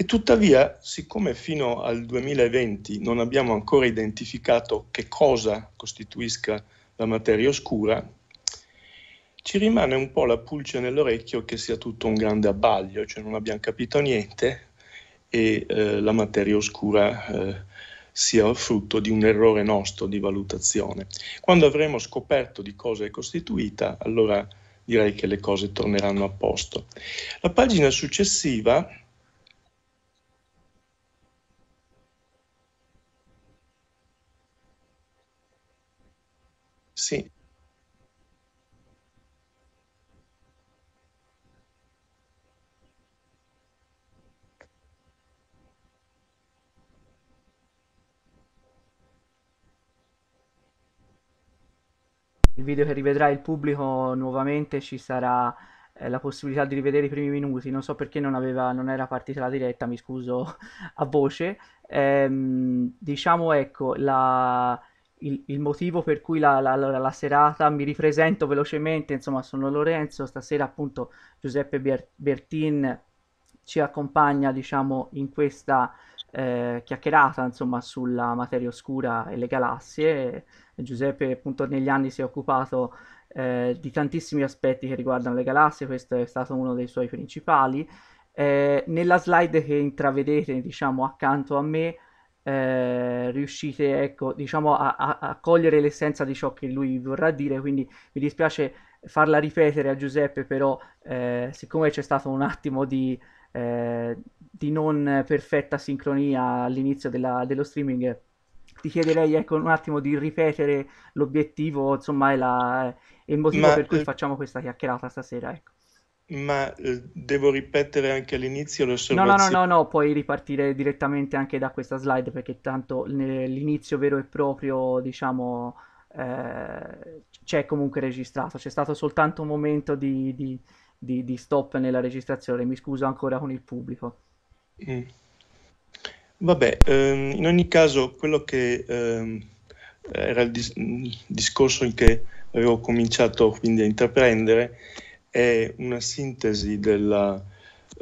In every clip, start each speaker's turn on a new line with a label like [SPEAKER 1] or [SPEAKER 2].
[SPEAKER 1] E tuttavia, siccome fino al 2020 non abbiamo ancora identificato che cosa costituisca la materia oscura, ci rimane un po' la pulce nell'orecchio che sia tutto un grande abbaglio, cioè non abbiamo capito niente e eh, la materia oscura eh, sia frutto di un errore nostro di valutazione. Quando avremo scoperto di cosa è costituita, allora direi che le cose torneranno a posto. La pagina successiva Sì.
[SPEAKER 2] Il video che rivedrà il pubblico nuovamente ci sarà eh, la possibilità di rivedere i primi minuti. Non so perché non, aveva, non era partita la diretta, mi scuso a voce. Ehm, diciamo ecco, la, il, il motivo per cui la, la, la, la, serata mi ripresento velocemente, insomma sono Lorenzo, stasera appunto Giuseppe Bertin ci accompagna diciamo in questa eh, chiacchierata insomma sulla materia oscura e le galassie. Giuseppe appunto negli anni si è occupato eh, di tantissimi aspetti che riguardano le galassie, questo è stato uno dei suoi principali. Eh, nella slide che intravedete diciamo accanto a me eh, riuscite ecco, diciamo a, a, a, cogliere l'essenza di ciò che lui vorrà dire, quindi mi dispiace farla ripetere a Giuseppe, però eh, siccome c'è stato un attimo di, eh, di non perfetta sincronia all'inizio della, dello streaming, ti chiederei ecco, un attimo di ripetere l'obiettivo, insomma, e, e il motivo Ma... per cui facciamo questa chiacchierata stasera. Ecco.
[SPEAKER 1] Ma eh, devo ripetere anche all'inizio l'osservazione. No, no,
[SPEAKER 2] no, no, no, puoi ripartire direttamente anche da questa slide perché tanto l'inizio vero e proprio, diciamo, eh, c'è comunque registrato. C'è stato soltanto un momento di, di, di, di, stop nella registrazione. Mi scuso ancora con il pubblico. Mm.
[SPEAKER 1] Vabbè, ehm, in ogni caso, quello che ehm, era il, dis- il mm, discorso in che avevo cominciato quindi a intraprendere è una sintesi della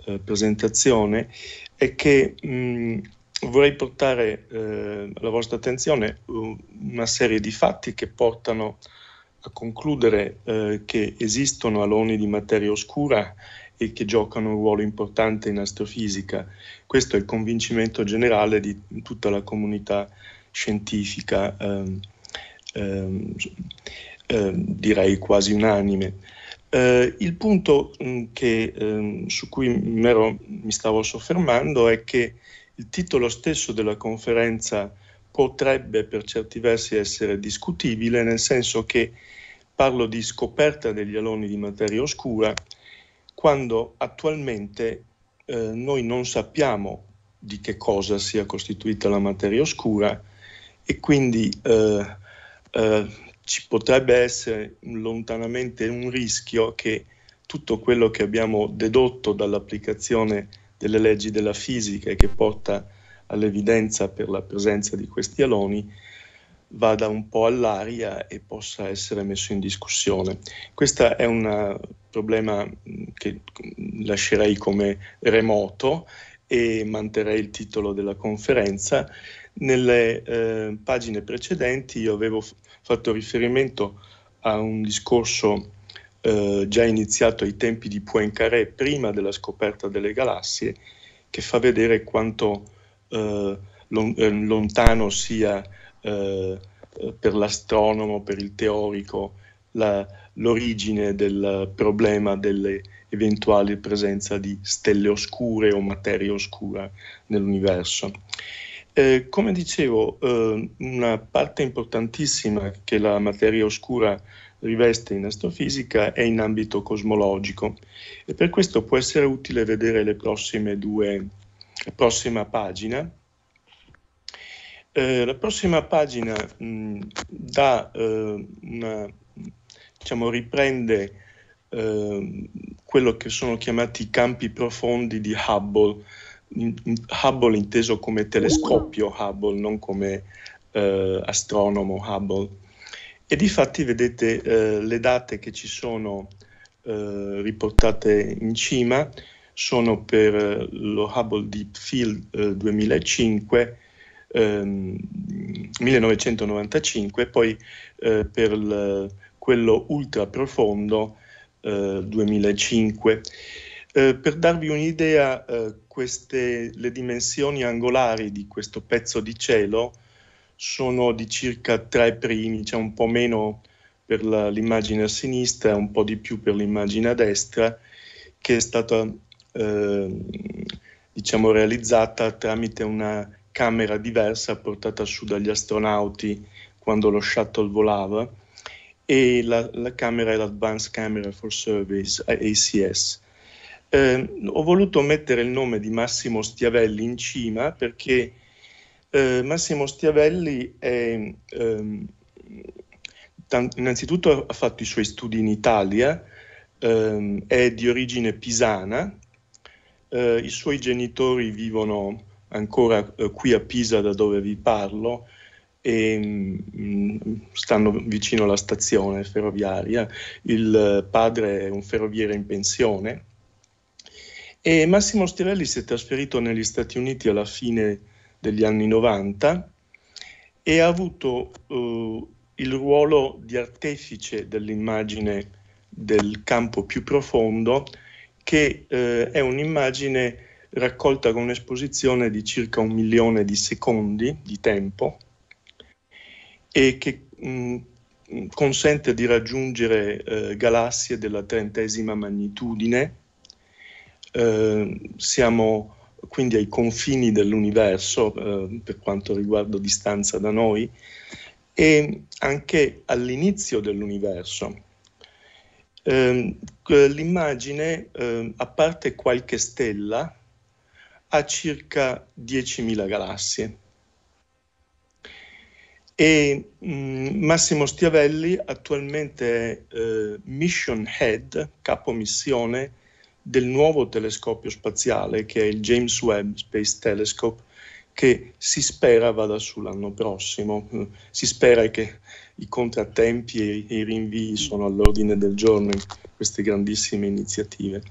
[SPEAKER 1] eh, presentazione e che mh, mm, vorrei portare eh, alla vostra attenzione una serie di fatti che portano a concludere eh, che esistono aloni di materia oscura e che giocano un ruolo importante in astrofisica. Questo è il convincimento generale di tutta la comunità scientifica, ehm, ehm, ehm direi quasi unanime. Eh, il punto mh, mm, che, eh, su cui mero, mi stavo soffermando è che il titolo stesso della conferenza potrebbe per certi versi essere discutibile, nel senso che parlo di scoperta degli aloni di materia oscura, quando attualmente eh, noi non sappiamo di che cosa sia costituita la materia oscura e quindi eh, eh, ci potrebbe essere lontanamente un rischio che tutto quello che abbiamo dedotto dall'applicazione delle leggi della fisica e che porta all'evidenza per la presenza di questi aloni vada un po' all'aria e possa essere messo in discussione. Questo è un problema mm, che mm, lascerei come remoto e manterrei il titolo della conferenza. Nelle eh, pagine precedenti io avevo fatto riferimento a un discorso eh, già iniziato ai tempi di Poincaré, prima della scoperta delle galassie, che fa vedere quanto eh, lon- eh, lontano sia eh, per l'astronomo, per il teorico, la, l'origine del problema dell'eventuale presenza di stelle oscure o materia oscura nell'universo. Eh, come dicevo, eh, una parte importantissima che la materia oscura riveste in astrofisica è in ambito cosmologico e per questo può essere utile vedere le prossime due, la prossima pagina. Eh, la prossima pagina mh, dà, eh, una, diciamo, riprende eh, quello che sono chiamati i campi profondi di Hubble, Hubble inteso come telescopio mm. Hubble, non come eh, astronomo Hubble. E di fatti vedete eh, le date che ci sono eh, riportate in cima sono per eh, lo Hubble Deep Field 2005, eh, ehm, 1995, poi eh, per il, quello ultra profondo 2005. per darvi un'idea queste, le dimensioni angolari di questo pezzo di cielo sono di circa tre primi, c'è cioè un po' meno per la, l'immagine a sinistra, un po' di più per l'immagine a destra, che è stata eh, diciamo realizzata tramite una camera diversa portata su dagli astronauti quando lo shuttle volava e la, la camera è l'Advanced Camera for Service, ACS eh, ho voluto mettere il nome di Massimo Stiavelli in cima perché eh, Massimo Stiavelli è, ehm, t- innanzitutto ha fatto i suoi studi in Italia, ehm, è di origine pisana, eh, i suoi genitori vivono ancora eh, qui a Pisa da dove vi parlo, e mm, stanno vicino alla stazione ferroviaria. Il eh, padre è un ferroviere in pensione e Massimo Stirelli si è trasferito negli Stati Uniti alla fine degli anni 90 e ha avuto eh, il ruolo di artefice dell'immagine del campo più profondo, che eh, è un'immagine raccolta con un'esposizione di circa un milione di secondi di tempo e che mh, mm, mm, consente di raggiungere eh, galassie della trentesima magnitudine Ehm, siamo quindi ai confini dell'universo eh, per quanto riguarda distanza da noi e anche all'inizio dell'universo. Eh, l'immagine, ehm, a parte qualche stella, ha circa 10.000 galassie. E mh, mm, Massimo Stiavelli attualmente è eh, Mission Head, capo missione del nuovo telescopio spaziale che è il James Webb Space Telescope che si spera vada su l'anno prossimo. Si spera che i contrattempi e i rinvii sono all'ordine del giorno in queste grandissime iniziative.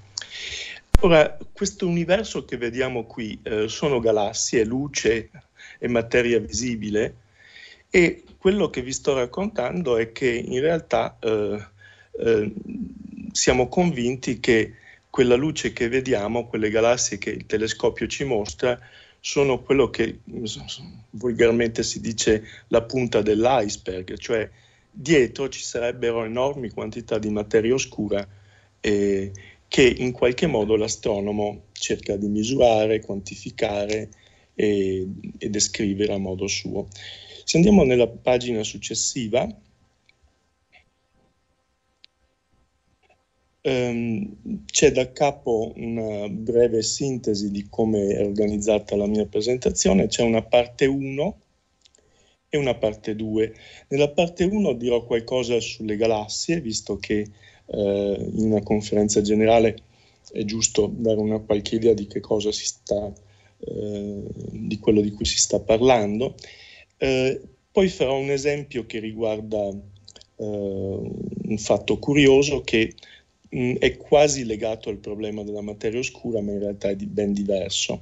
[SPEAKER 1] Ora, questo universo che vediamo qui eh, sono galassie, luce e materia visibile e quello che vi sto raccontando è che in realtà eh, eh, siamo convinti che quella luce che vediamo, quelle galassie che il telescopio ci mostra, sono quello che volgarmente si dice la punta dell'iceberg, cioè dietro ci sarebbero enormi quantità di materia oscura eh, che in qualche modo l'astronomo cerca di misurare, quantificare e, eh, e descrivere a modo suo. Se andiamo nella pagina successiva, Ehm, c'è da capo una breve sintesi di come è organizzata la mia presentazione, c'è una parte 1 e una parte 2. Nella parte 1 dirò qualcosa sulle galassie, visto che eh, in una conferenza generale è giusto dare una qualche idea di che cosa si sta, eh, di quello di cui si sta parlando. Eh, poi farò un esempio che riguarda eh, un fatto curioso che mh, mm, è quasi legato al problema della materia oscura, ma in realtà è di, ben diverso.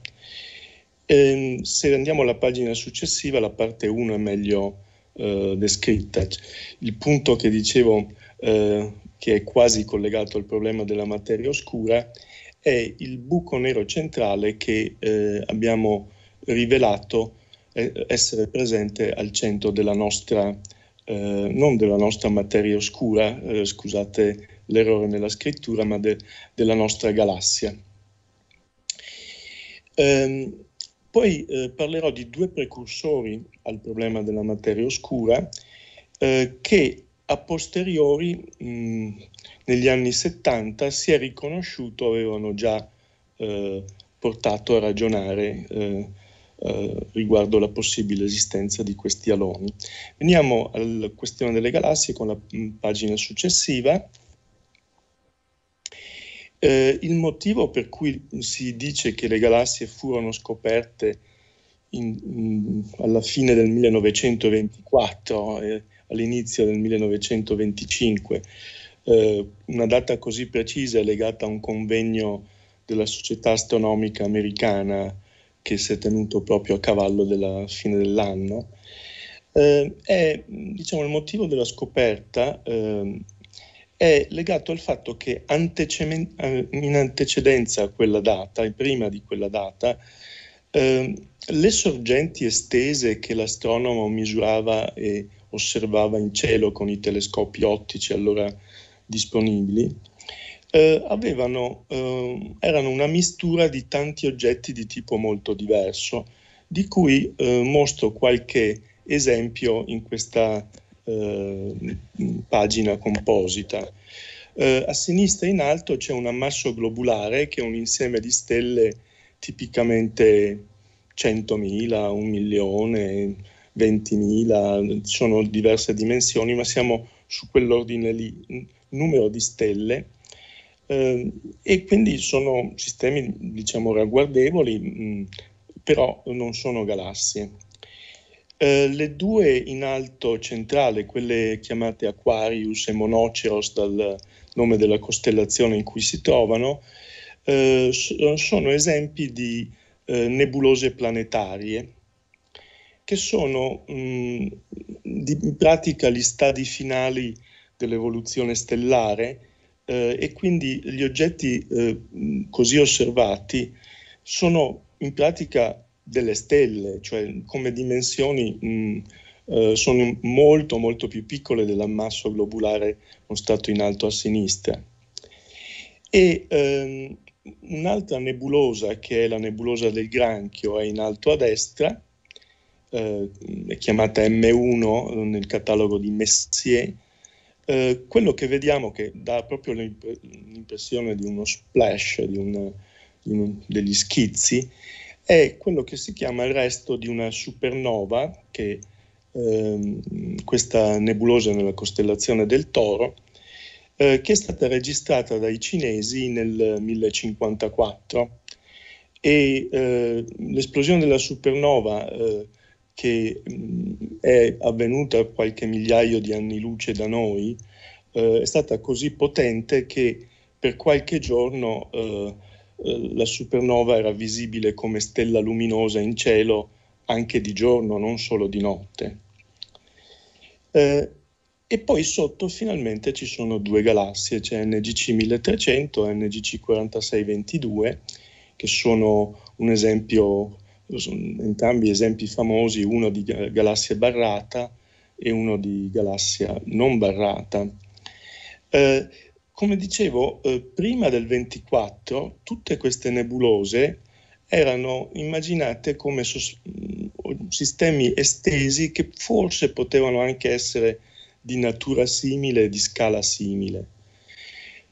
[SPEAKER 1] E, ehm, se andiamo alla pagina successiva, la parte 1 è meglio eh, descritta. Il punto che dicevo, eh, che è quasi collegato al problema della materia oscura, è il buco nero centrale che eh, abbiamo rivelato eh, essere presente al centro della nostra, eh, non della nostra materia oscura, eh, scusate l'errore nella scrittura, ma de, della nostra galassia. Ehm, poi eh, parlerò di due precursori al problema della materia oscura eh, che a posteriori, mh, mm, negli anni 70, si è riconosciuto avevano già eh, portato a ragionare eh, eh, riguardo la possibile esistenza di questi aloni. Veniamo alla questione delle galassie con la mh, mm, pagina successiva. Eh, il motivo per cui si dice che le galassie furono scoperte in, in, mm, alla fine del 1924, eh, all'inizio del 1925, eh, una data così precisa è legata a un convegno della Società Astronomica Americana che si è tenuto proprio a cavallo della fine dell'anno, eh, è diciamo, il motivo della scoperta ehm, è legato al fatto che antecedent- eh, in antecedenza a quella data e prima di quella data eh, le sorgenti estese che l'astronomo misurava e osservava in cielo con i telescopi ottici allora disponibili eh, avevano, eh, erano una mistura di tanti oggetti di tipo molto diverso, di cui eh, mostro qualche esempio in questa eh, pagina composita. Eh, a sinistra in alto c'è un ammasso globulare che è un insieme di stelle tipicamente 100.000, 1 milione, 20.000, sono diverse dimensioni, ma siamo su quell'ordine lì, numero di stelle. Eh, e quindi sono sistemi diciamo ragguardevoli, mh, mm, però non sono galassie. Eh, le due in alto centrale, quelle chiamate Aquarius e Monoceros dal nome della costellazione in cui si trovano, eh, sono esempi di eh, nebulose planetarie che sono mh, mm, in pratica gli stadi finali dell'evoluzione stellare eh, e quindi gli oggetti eh, mm, così osservati sono in pratica delle stelle, cioè come dimensioni mh, mm, eh, sono molto molto più piccole dell'ammasso globulare mostrato in alto a sinistra. E ehm, un'altra nebulosa che è la nebulosa del granchio è in alto a destra, eh, è chiamata M1 eh, nel catalogo di Messier. Eh, quello che vediamo che dà proprio l'impressione di uno splash, di un, di un, degli schizzi, è quello che si chiama il resto di una supernova, che ehm, questa nebulosa nella costellazione del Toro, eh, che è stata registrata dai cinesi nel 1054 e eh, l'esplosione della supernova eh, che mh, mm, è avvenuta qualche migliaio di anni luce da noi eh, è stata così potente che per qualche giorno eh, eh, la supernova era visibile come stella luminosa in cielo anche di giorno, non solo di notte. Eh, e poi sotto finalmente ci sono due galassie, c'è cioè NGC 1300 e NGC 4622, che sono un esempio, sono entrambi esempi famosi, uno di galassia barrata e uno di galassia non barrata. Eh, come dicevo, eh, prima del 24 tutte queste nebulose erano immaginate come sos- mm, sistemi estesi che forse potevano anche essere di natura simile di scala simile.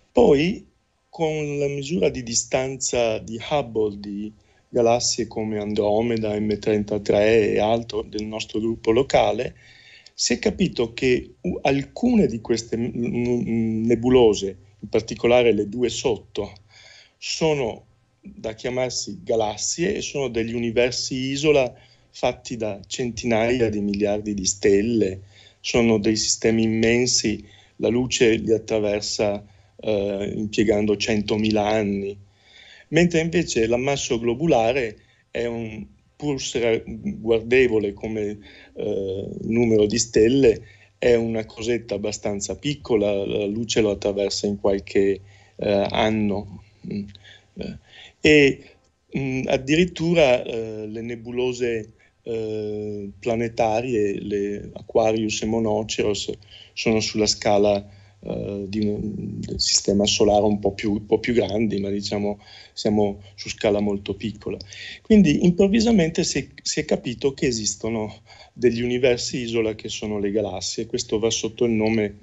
[SPEAKER 1] Poi, con la misura di distanza di Hubble di galassie come Andromeda, M33 e altro del nostro gruppo locale, si è capito che alcune di queste nebulose, in particolare le due sotto, sono da chiamarsi galassie e sono degli universi isola fatti da centinaia di miliardi di stelle, sono dei sistemi immensi, la luce li attraversa eh, impiegando 100.000 anni, mentre invece l'ammasso globulare è un pur guardevole come eh, numero di stelle, è una cosetta abbastanza piccola, la luce lo attraversa in qualche eh, anno. Eh, e mh, addirittura eh, le nebulose eh, planetarie, le Aquarius e Monoceros, sono sulla scala eh, di un del sistema solare un po, più, un po' più grandi, ma diciamo siamo su scala molto piccola. Quindi improvvisamente si è, si è capito che esistono degli universi isola che sono le galassie, questo va sotto il nome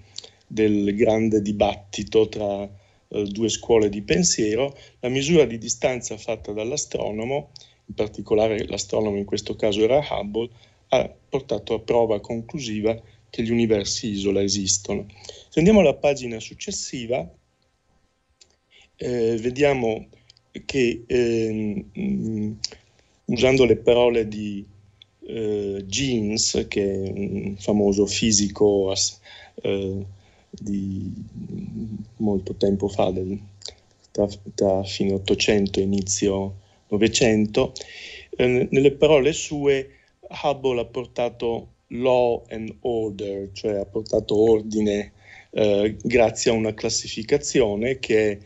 [SPEAKER 1] del grande dibattito tra uh, due scuole di pensiero, la misura di distanza fatta dall'astronomo, in particolare l'astronomo in questo caso era Hubble, ha portato a prova conclusiva che gli universi isola esistono. Se andiamo alla pagina successiva, eh, vediamo che eh, usando le parole di eh, Jeans, che è un famoso fisico eh, di molto tempo fa, del, tra, tra fine 800 e inizio 900, eh, nelle parole sue Hubble ha portato law and order, cioè ha portato ordine eh, grazie a una classificazione che è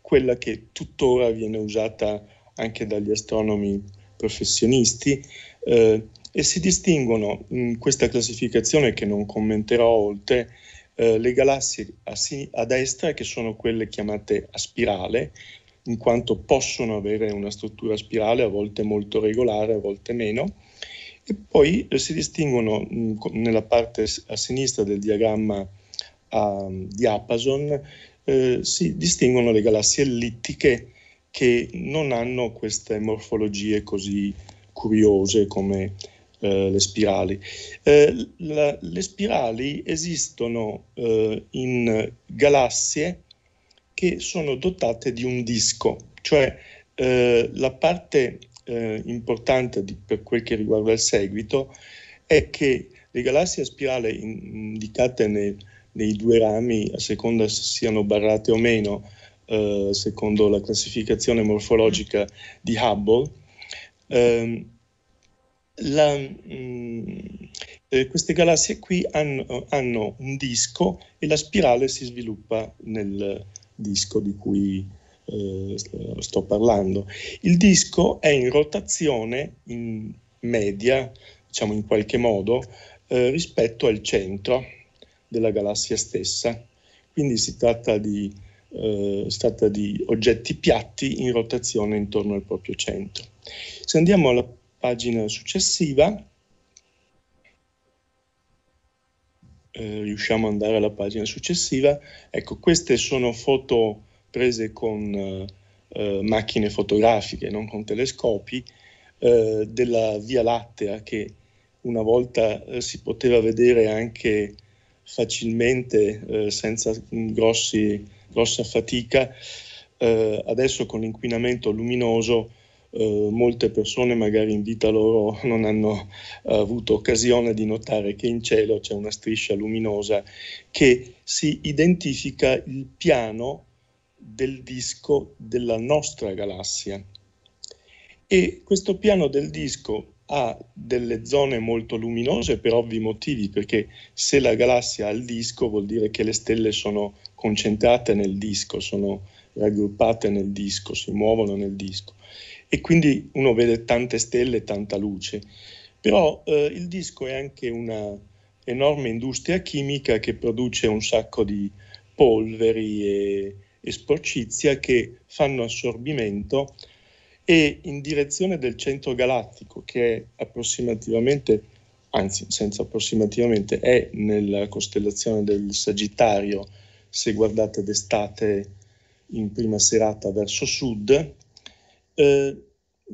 [SPEAKER 1] quella che tuttora viene usata anche dagli astronomi professionisti eh, e si distinguono in mm, questa classificazione che non commenterò oltre eh, le galassie a, a destra che sono quelle chiamate a spirale in quanto possono avere una struttura spirale a volte molto regolare, a volte meno, e poi eh, si distinguono mm, nella parte a sinistra del diagramma di Apason, eh, si distinguono le galassie ellittiche che non hanno queste morfologie così curiose come eh, le spirali. Eh, la, le spirali esistono eh, in galassie che sono dotate di un disco, cioè eh, la parte eh, importante di, per quel che riguarda il seguito è che le galassie a spirale indicate nel, nei due rami, a seconda se siano barrate o meno, eh, secondo la classificazione morfologica di Hubble, eh, la, mh, mm, eh, queste galassie qui hanno, hanno, un disco e la spirale si sviluppa nel disco di cui eh, eh, sto parlando. Il disco è in rotazione in media, diciamo in qualche modo, eh, rispetto al centro della galassia stessa. Quindi si tratta, di, eh, si tratta di oggetti piatti in rotazione intorno al proprio centro. Se andiamo alla pagina successiva, eh, riusciamo ad andare alla pagina successiva, ecco queste sono foto prese con eh, eh, macchine fotografiche, non con telescopi, eh, della Via Lattea che una volta eh, si poteva vedere anche facilmente, eh, senza mm, grossi, grossa fatica. Eh, adesso con l'inquinamento luminoso molte persone, magari in vita loro, non hanno avuto occasione di notare che in cielo c'è una striscia luminosa che si identifica il piano del disco della nostra galassia. E questo piano del disco ha delle zone molto luminose per ovvi motivi, perché se la galassia ha il disco vuol dire che le stelle sono concentrate nel disco, sono raggruppate nel disco, si muovono nel disco e quindi uno vede tante stelle e tanta luce. Però eh, il disco è anche una enorme industria chimica che produce un sacco di polveri e, e sporcizia che fanno assorbimento e in direzione del centro galattico che è approssimativamente, anzi senza approssimativamente, è nella costellazione del Sagittario se guardate d'estate in prima serata verso sud, eh,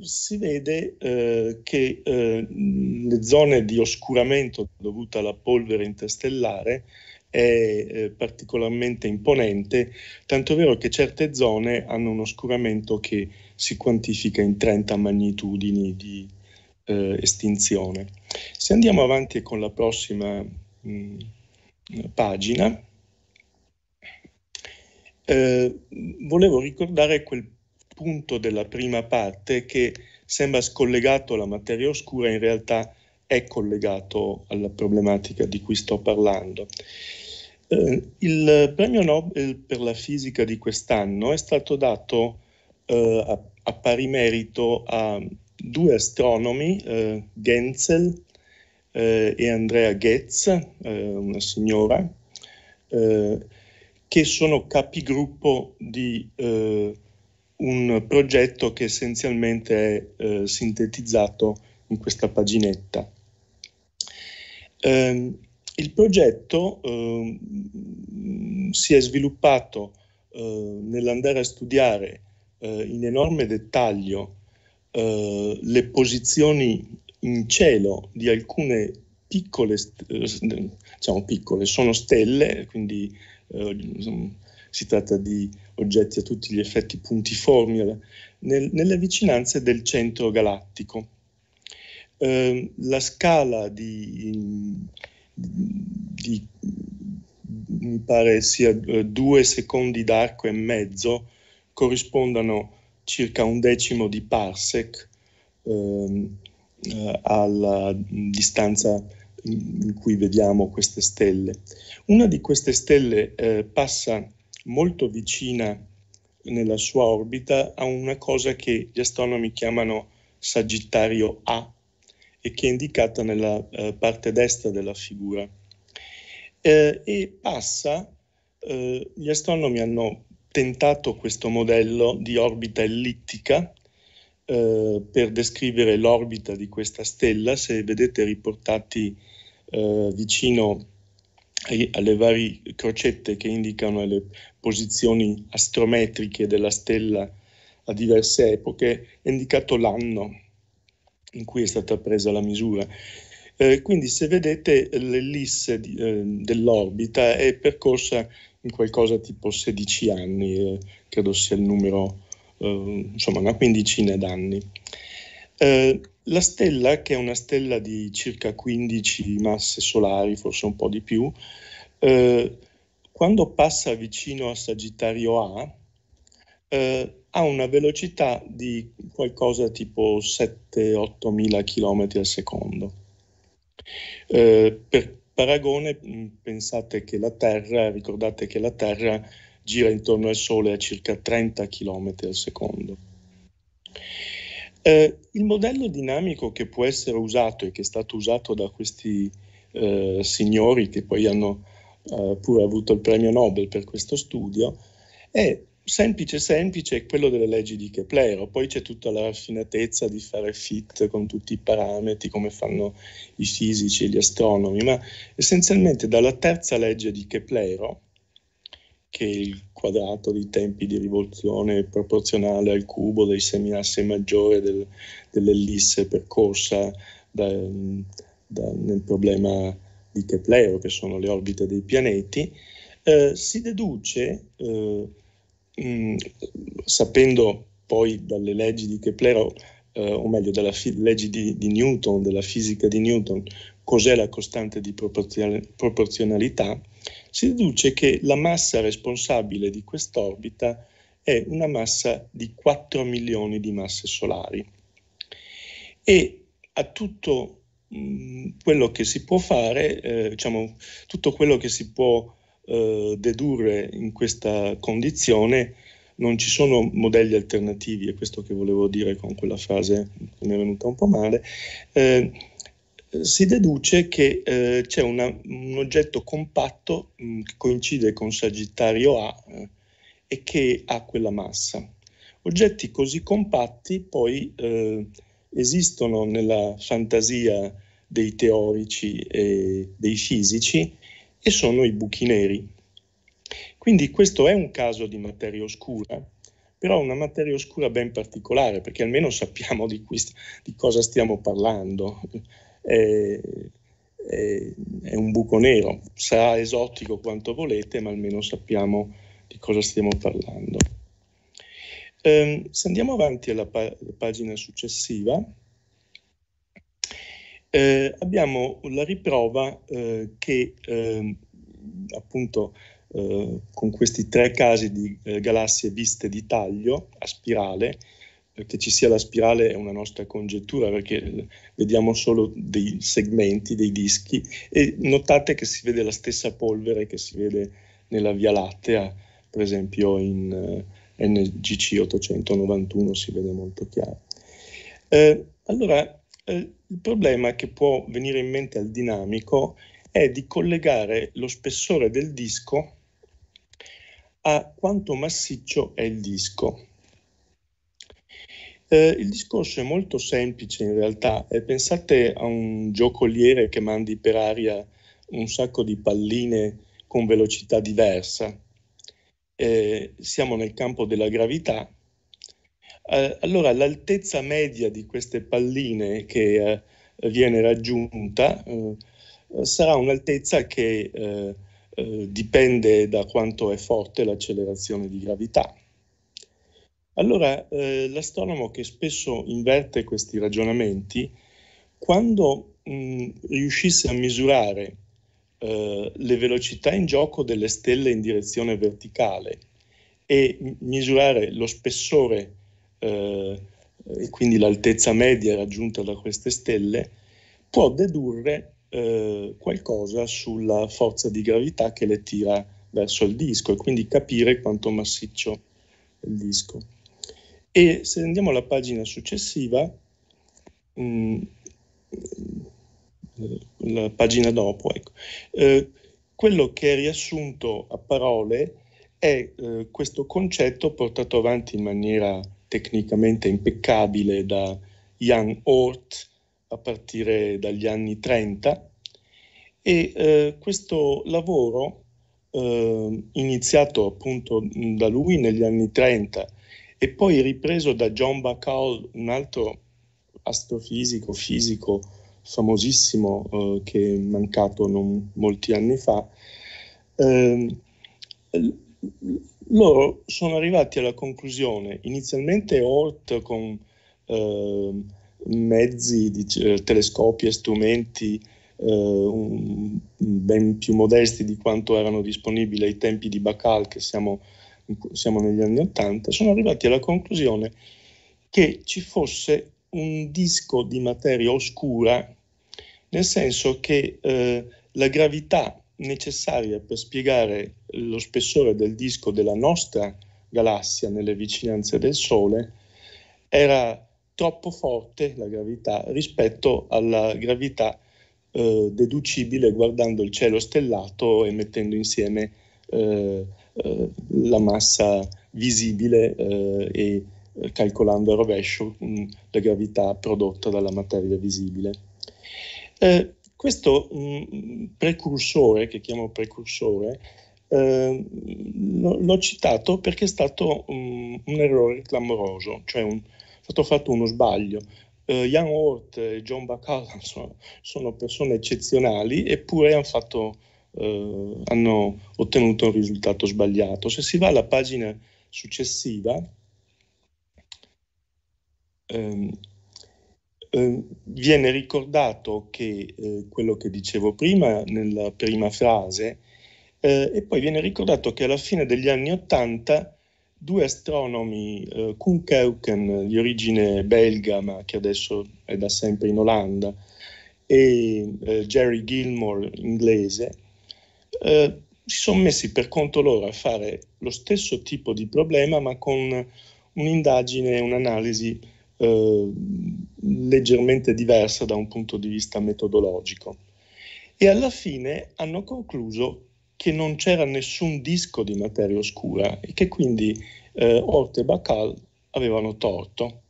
[SPEAKER 1] si vede eh, che eh, le zone di oscuramento dovute alla polvere interstellare è eh, particolarmente imponente, tanto vero che certe zone hanno un oscuramento che si quantifica in 30 magnitudini di eh, estinzione. Se andiamo avanti con la prossima mh, mm, pagina, eh, volevo ricordare quel punto della prima parte che sembra scollegato alla materia oscura, in realtà è collegato alla problematica di cui sto parlando. Eh, il premio Nobel per la fisica di quest'anno è stato dato eh, a, a, pari merito a due astronomi, eh, Genzel eh, e Andrea Goetz, eh, una signora, eh, che sono capigruppo di un progetto che essenzialmente è sintetizzato in questa paginetta. Um, il progetto eh, si è sviluppato eh, nell'andare a studiare eh, in enorme dettaglio eh, le posizioni in cielo di alcune piccole, eh, diciamo piccole, sono stelle, quindi si tratta di oggetti a tutti gli effetti puntiformi, nel, nelle vicinanze del centro galattico. Eh, la scala di di mi pare sia eh, due secondi d'arco e mezzo, corrispondano circa un decimo di parsec ehm, eh, alla distanza in cui vediamo queste stelle. Una di queste stelle eh, passa molto vicina nella sua orbita a una cosa che gli astronomi chiamano Sagittario A, e che è indicata nella eh, parte destra della figura. Eh, e passa, eh, gli astronomi hanno tentato questo modello di orbita ellittica eh, per descrivere l'orbita di questa stella, se vedete riportati eh, vicino ai, alle varie crocette che indicano le posizioni astrometriche della stella a diverse epoche, è indicato l'anno in cui è stata presa la misura. Eh, quindi se vedete l'ellisse di, eh, dell'orbita è percorsa in qualcosa tipo 16 anni, eh, credo sia il numero, eh, insomma una quindicina d'anni. Eh, la stella, che è una stella di circa 15 masse solari, forse un po' di più, eh, quando passa vicino a Sagittario A, ha una velocità di qualcosa tipo 7-8 mila km al secondo. Eh, per paragone, mm, pensate che la Terra, ricordate che la Terra gira intorno al Sole a circa 30 km al secondo. Eh, il modello dinamico che può essere usato e che è stato usato da questi eh, signori che poi hanno eh, pure avuto il premio Nobel per questo studio è semplice semplice è quello delle leggi di Keplero, poi c'è tutta la raffinatezza di fare fit con tutti i parametri come fanno i fisici e gli astronomi, ma essenzialmente dalla terza legge di Keplero, che è il quadrato dei tempi di rivoluzione proporzionale al cubo dei semiasse maggiore del, dell'ellisse percorsa da, da, nel problema di Keplero, che sono le orbite dei pianeti, eh, si deduce eh, Mm, sapendo poi dalle leggi di Keplero, eh, o meglio dalle fi- leggi di, di, Newton, della fisica di Newton, cos'è la costante di proporzionalità, si deduce che la massa responsabile di quest'orbita è una massa di 4 milioni di masse solari. E a tutto mh, mm, quello che si può fare, eh, diciamo, tutto quello che si può eh, dedurre in questa condizione non ci sono modelli alternativi, è questo che volevo dire con quella frase che mi è venuta un po' male, eh, si deduce che eh, c'è una, un oggetto compatto mh, mm, che coincide con Sagittario A eh, e che ha quella massa. Oggetti così compatti poi eh, esistono nella fantasia dei teorici e dei fisici e sono i buchi neri. Quindi questo è un caso di materia oscura, però una materia oscura ben particolare, perché almeno sappiamo di, cui, di cosa stiamo parlando. È, è, è, un buco nero, sarà esotico quanto volete, ma almeno sappiamo di cosa stiamo parlando. Ehm, se andiamo avanti alla pa- pagina successiva, eh, abbiamo la riprova eh, che ehm, appunto eh, con questi tre casi di eh, galassie viste di taglio a spirale, eh, che ci sia la spirale è una nostra congettura perché vediamo solo dei segmenti, dei dischi e notate che si vede la stessa polvere che si vede nella Via Lattea, per esempio in uh, NGC 891 si vede molto chiaro. Eh, allora, eh, il problema che può venire in mente al dinamico è di collegare lo spessore del disco a quanto massiccio è il disco. Eh, il discorso è molto semplice in realtà, eh, pensate a un giocoliere che mandi per aria un sacco di palline con velocità diversa. Eh, siamo nel campo della gravità eh, allora l'altezza media di queste palline che eh, viene raggiunta eh, sarà un'altezza che eh, eh, dipende da quanto è forte l'accelerazione di gravità. Allora l'astronomo che spesso inverte questi ragionamenti, quando mh, riuscisse a misurare Uh, le velocità in gioco delle stelle in direzione verticale e misurare lo spessore eh, e quindi l'altezza media raggiunta da queste stelle, può dedurre eh, qualcosa sulla forza di gravità che le tira verso il disco e quindi capire quanto massiccio è il disco. E se andiamo alla pagina successiva, mh, mm, eh, la pagina dopo, ecco. eh, quello che è riassunto a parole è eh, questo concetto portato avanti in maniera tecnicamente impeccabile da Jan Oort a partire dagli anni 30 e eh, questo lavoro eh, iniziato appunto da lui negli anni 30 e poi ripreso da John Bacall, un altro astrofisico, fisico famosissimo eh, che è mancato non molti anni fa, ehm, loro sono arrivati alla conclusione, inizialmente Holt con ehm, eh, mezzi, dic- telescopi e strumenti eh, un, ben più modesti di quanto erano disponibili ai tempi di Bacal, che siamo, siamo negli anni Ottanta, sono arrivati alla conclusione che ci fosse un disco di materia oscura, nel senso che eh, la gravità necessaria per spiegare lo spessore del disco della nostra galassia nelle vicinanze del Sole era troppo forte la gravità rispetto alla gravità eh, deducibile guardando il cielo stellato e mettendo insieme eh, eh, la massa visibile eh, e eh, calcolando a rovescio mh, mm, la gravità prodotta dalla materia visibile. Eh, questo mm, precursore, che chiamo precursore, eh, l'ho citato perché è stato mh, mm, un errore clamoroso, cioè un, è stato fatto uno sbaglio. Uh, Jan Hort e John Bacall sono, sono, persone eccezionali eppure hanno, fatto, uh, hanno, ottenuto un risultato sbagliato. Se si va alla pagina successiva, um, eh, viene ricordato che eh, quello che dicevo prima, nella prima frase, eh, e poi viene ricordato che alla fine degli anni Ottanta due astronomi, eh, Kuhn Kerken, di origine belga, ma che adesso è da sempre in Olanda, e eh, Jerry Gilmore, inglese, eh, si sono messi per conto loro a fare lo stesso tipo di problema, ma con un'indagine, un'analisi Ehm, leggermente diversa da un punto di vista metodologico. E alla fine hanno concluso che non c'era nessun disco di materia oscura e che quindi eh, Orte e Bacall avevano torto.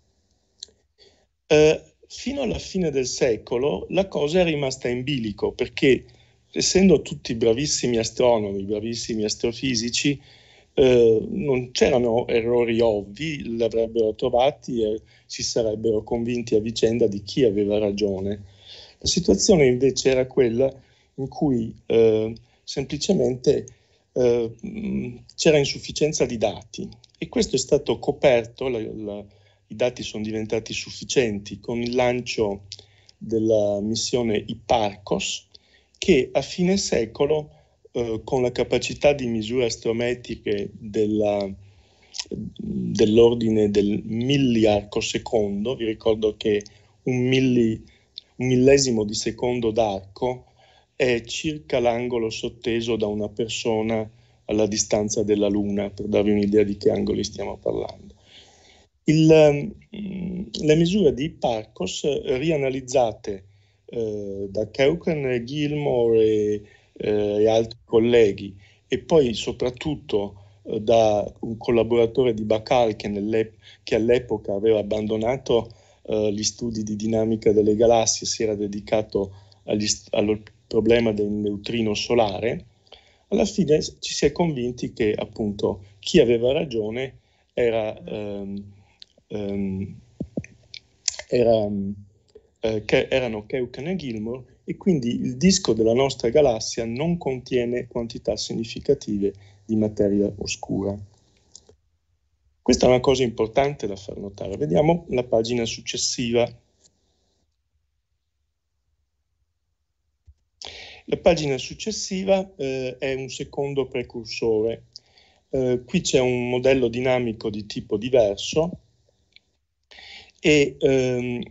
[SPEAKER 1] Eh, fino alla fine del secolo la cosa è rimasta in bilico perché essendo tutti bravissimi astronomi, bravissimi astrofisici, eh, non c'erano errori ovvi, li avrebbero trovati e si sarebbero convinti a vicenda di chi aveva ragione. La situazione invece era quella in cui eh, semplicemente eh, mm, c'era insufficienza di dati e questo è stato coperto, la, la, i dati sono diventati sufficienti con il lancio della missione Hipparcos che a fine secolo eh, con la capacità di misura astrometriche della, dell'ordine del milliarco secondo, vi ricordo che un, milli, un millesimo di secondo d'arco è circa l'angolo sotteso da una persona alla distanza della Luna, per darvi un'idea di che angoli stiamo parlando. Il, ehm, le misure di Parcos eh, rianalizzate eh, da Keuken, Gilmore e eh, e altri colleghi e poi soprattutto eh, da un collaboratore di Bacal che, che all'epoca aveva abbandonato eh, gli studi di dinamica delle galassie, e si era dedicato al problema del neutrino solare, alla fine ci si è convinti che appunto chi aveva ragione era, ehm, ehm, era, ehm, eh, che erano Keuken e Gilmour e quindi il disco della nostra galassia non contiene quantità significative di materia oscura. Questa è una cosa importante da far notare. Vediamo la pagina successiva. La pagina successiva eh, è un secondo precursore. Eh, qui c'è un modello dinamico di tipo diverso e ehm,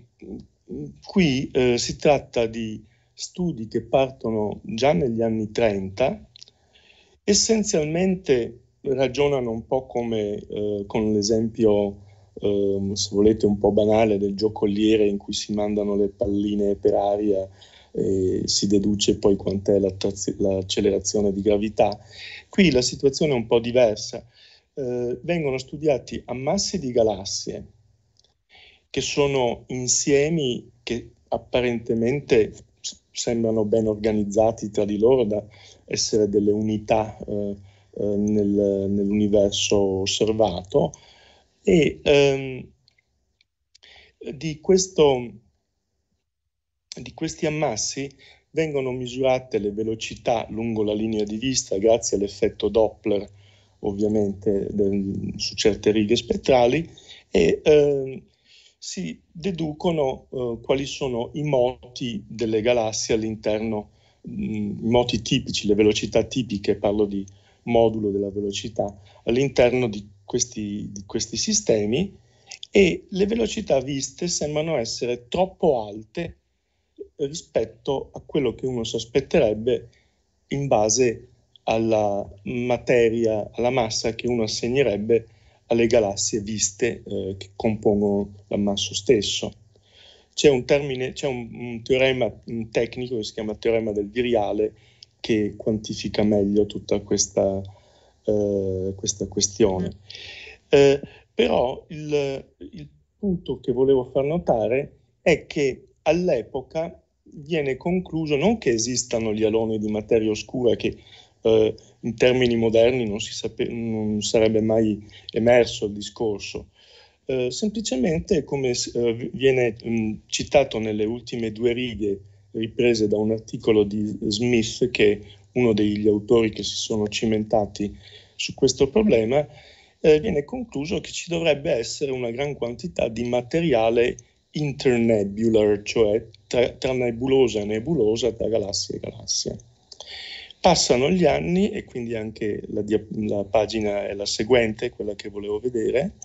[SPEAKER 1] qui eh, si tratta di studi che partono già negli anni 30, essenzialmente ragionano un po' come eh, con l'esempio, eh, se volete, un po' banale del giocoliere in cui si mandano le palline per aria e si deduce poi quant'è l'accelerazione di gravità. Qui la situazione è un po' diversa. Eh, vengono studiati ammassi di galassie, che sono insiemi che apparentemente sembrano ben organizzati tra di loro da essere delle unità eh, eh, nel, nell'universo osservato e ehm, di, questo, di questi ammassi vengono misurate le velocità lungo la linea di vista grazie all'effetto Doppler, ovviamente, del, su certe righe spettrali, e eh, si deducono eh, quali sono i moti delle galassie all'interno, mm, i moti tipici, le velocità tipiche, parlo di modulo della velocità, all'interno di questi, di questi sistemi e le velocità viste sembrano essere troppo alte rispetto a quello che uno si aspetterebbe in base alla materia, alla massa che uno assegnerebbe alle galassie viste eh, che compongono l'ammasso stesso. C'è un, termine, c'è un, un teorema un tecnico che si chiama teorema del viriale che quantifica meglio tutta questa, eh, questa questione. Eh, però il, il punto che volevo far notare è che all'epoca viene concluso non che esistano gli aloni di materia oscura che eh, in termini moderni non, sape- non, sarebbe mai emerso il discorso. Eh, semplicemente, come eh, viene mh, mm, citato nelle ultime due righe riprese da un articolo di Smith, che è uno degli autori che si sono cimentati su questo problema, eh, viene concluso che ci dovrebbe essere una gran quantità di materiale internebular, cioè tra, tra nebulosa e nebulosa, tra galassia e galassia. Passano gli anni e quindi anche la, dia- la pagina è la seguente, quella che volevo vedere.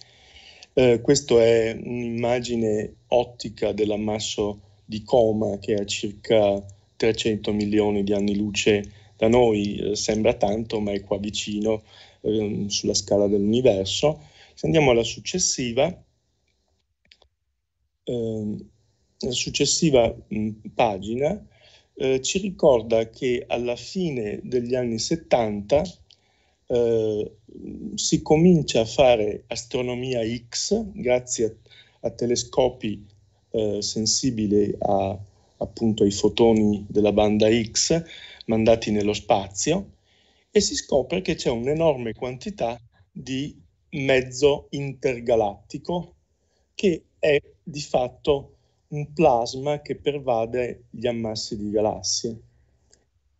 [SPEAKER 1] Eh, questa è un'immagine ottica dell'ammasso di coma che è a circa 300 milioni di anni luce da noi, eh, sembra tanto ma è qua vicino eh, sulla scala dell'universo. Se andiamo alla successiva, ehm, la successiva mh, pagina eh, ci ricorda che alla fine degli anni 70 eh, si comincia a fare astronomia X grazie a, a telescopi eh, sensibili a, appunto ai fotoni della banda X mandati nello spazio e si scopre che c'è un'enorme quantità di mezzo intergalattico che è di fatto un plasma che pervade gli ammassi di galassie.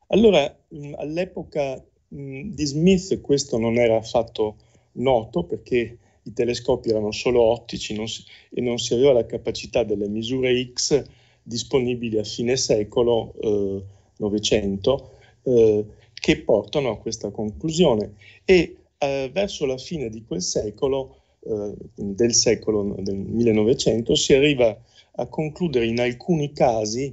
[SPEAKER 1] Allora, mm, all'epoca mm, di Smith questo non era affatto noto perché i telescopi erano solo ottici non si, e non si aveva la capacità delle misure X disponibili a fine secolo eh, 900 eh, che portano a questa conclusione. E eh, verso la fine di quel secolo, eh, del secolo del 1900, si arriva a a concludere in alcuni casi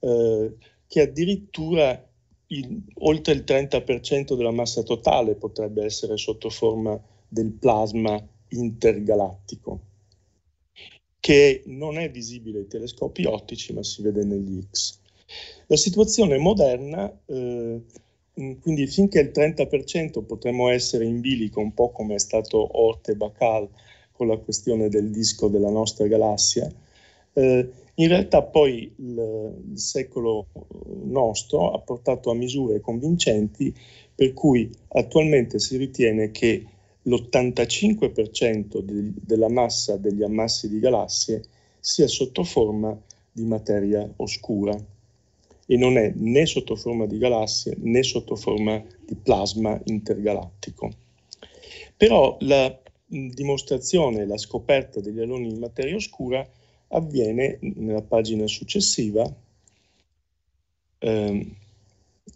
[SPEAKER 1] eh, che addirittura il, oltre il 30% della massa totale potrebbe essere sotto forma del plasma intergalattico, che non è visibile ai telescopi ottici ma si vede negli X. La situazione moderna, eh, mm, quindi finché il 30% potremmo essere in bilico, un po' come è stato Orte e Bacal con la questione del disco della nostra galassia, eh, in realtà poi il, il, secolo eh, nostro ha portato a misure convincenti per cui attualmente si ritiene che l'85% de, della massa degli ammassi di galassie sia sotto forma di materia oscura e non è né sotto forma di galassie né sotto forma di plasma intergalattico. Però la dimostrazione, la scoperta degli aloni di materia oscura avviene nella pagina successiva eh,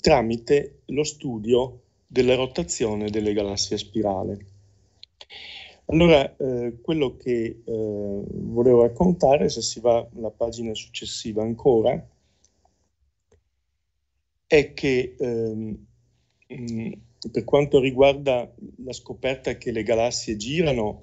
[SPEAKER 1] tramite lo studio della rotazione delle galassie a spirale. Allora, eh, quello che eh, volevo raccontare, se si va alla pagina successiva ancora, è che ehm, mm, per quanto riguarda la scoperta che le galassie girano,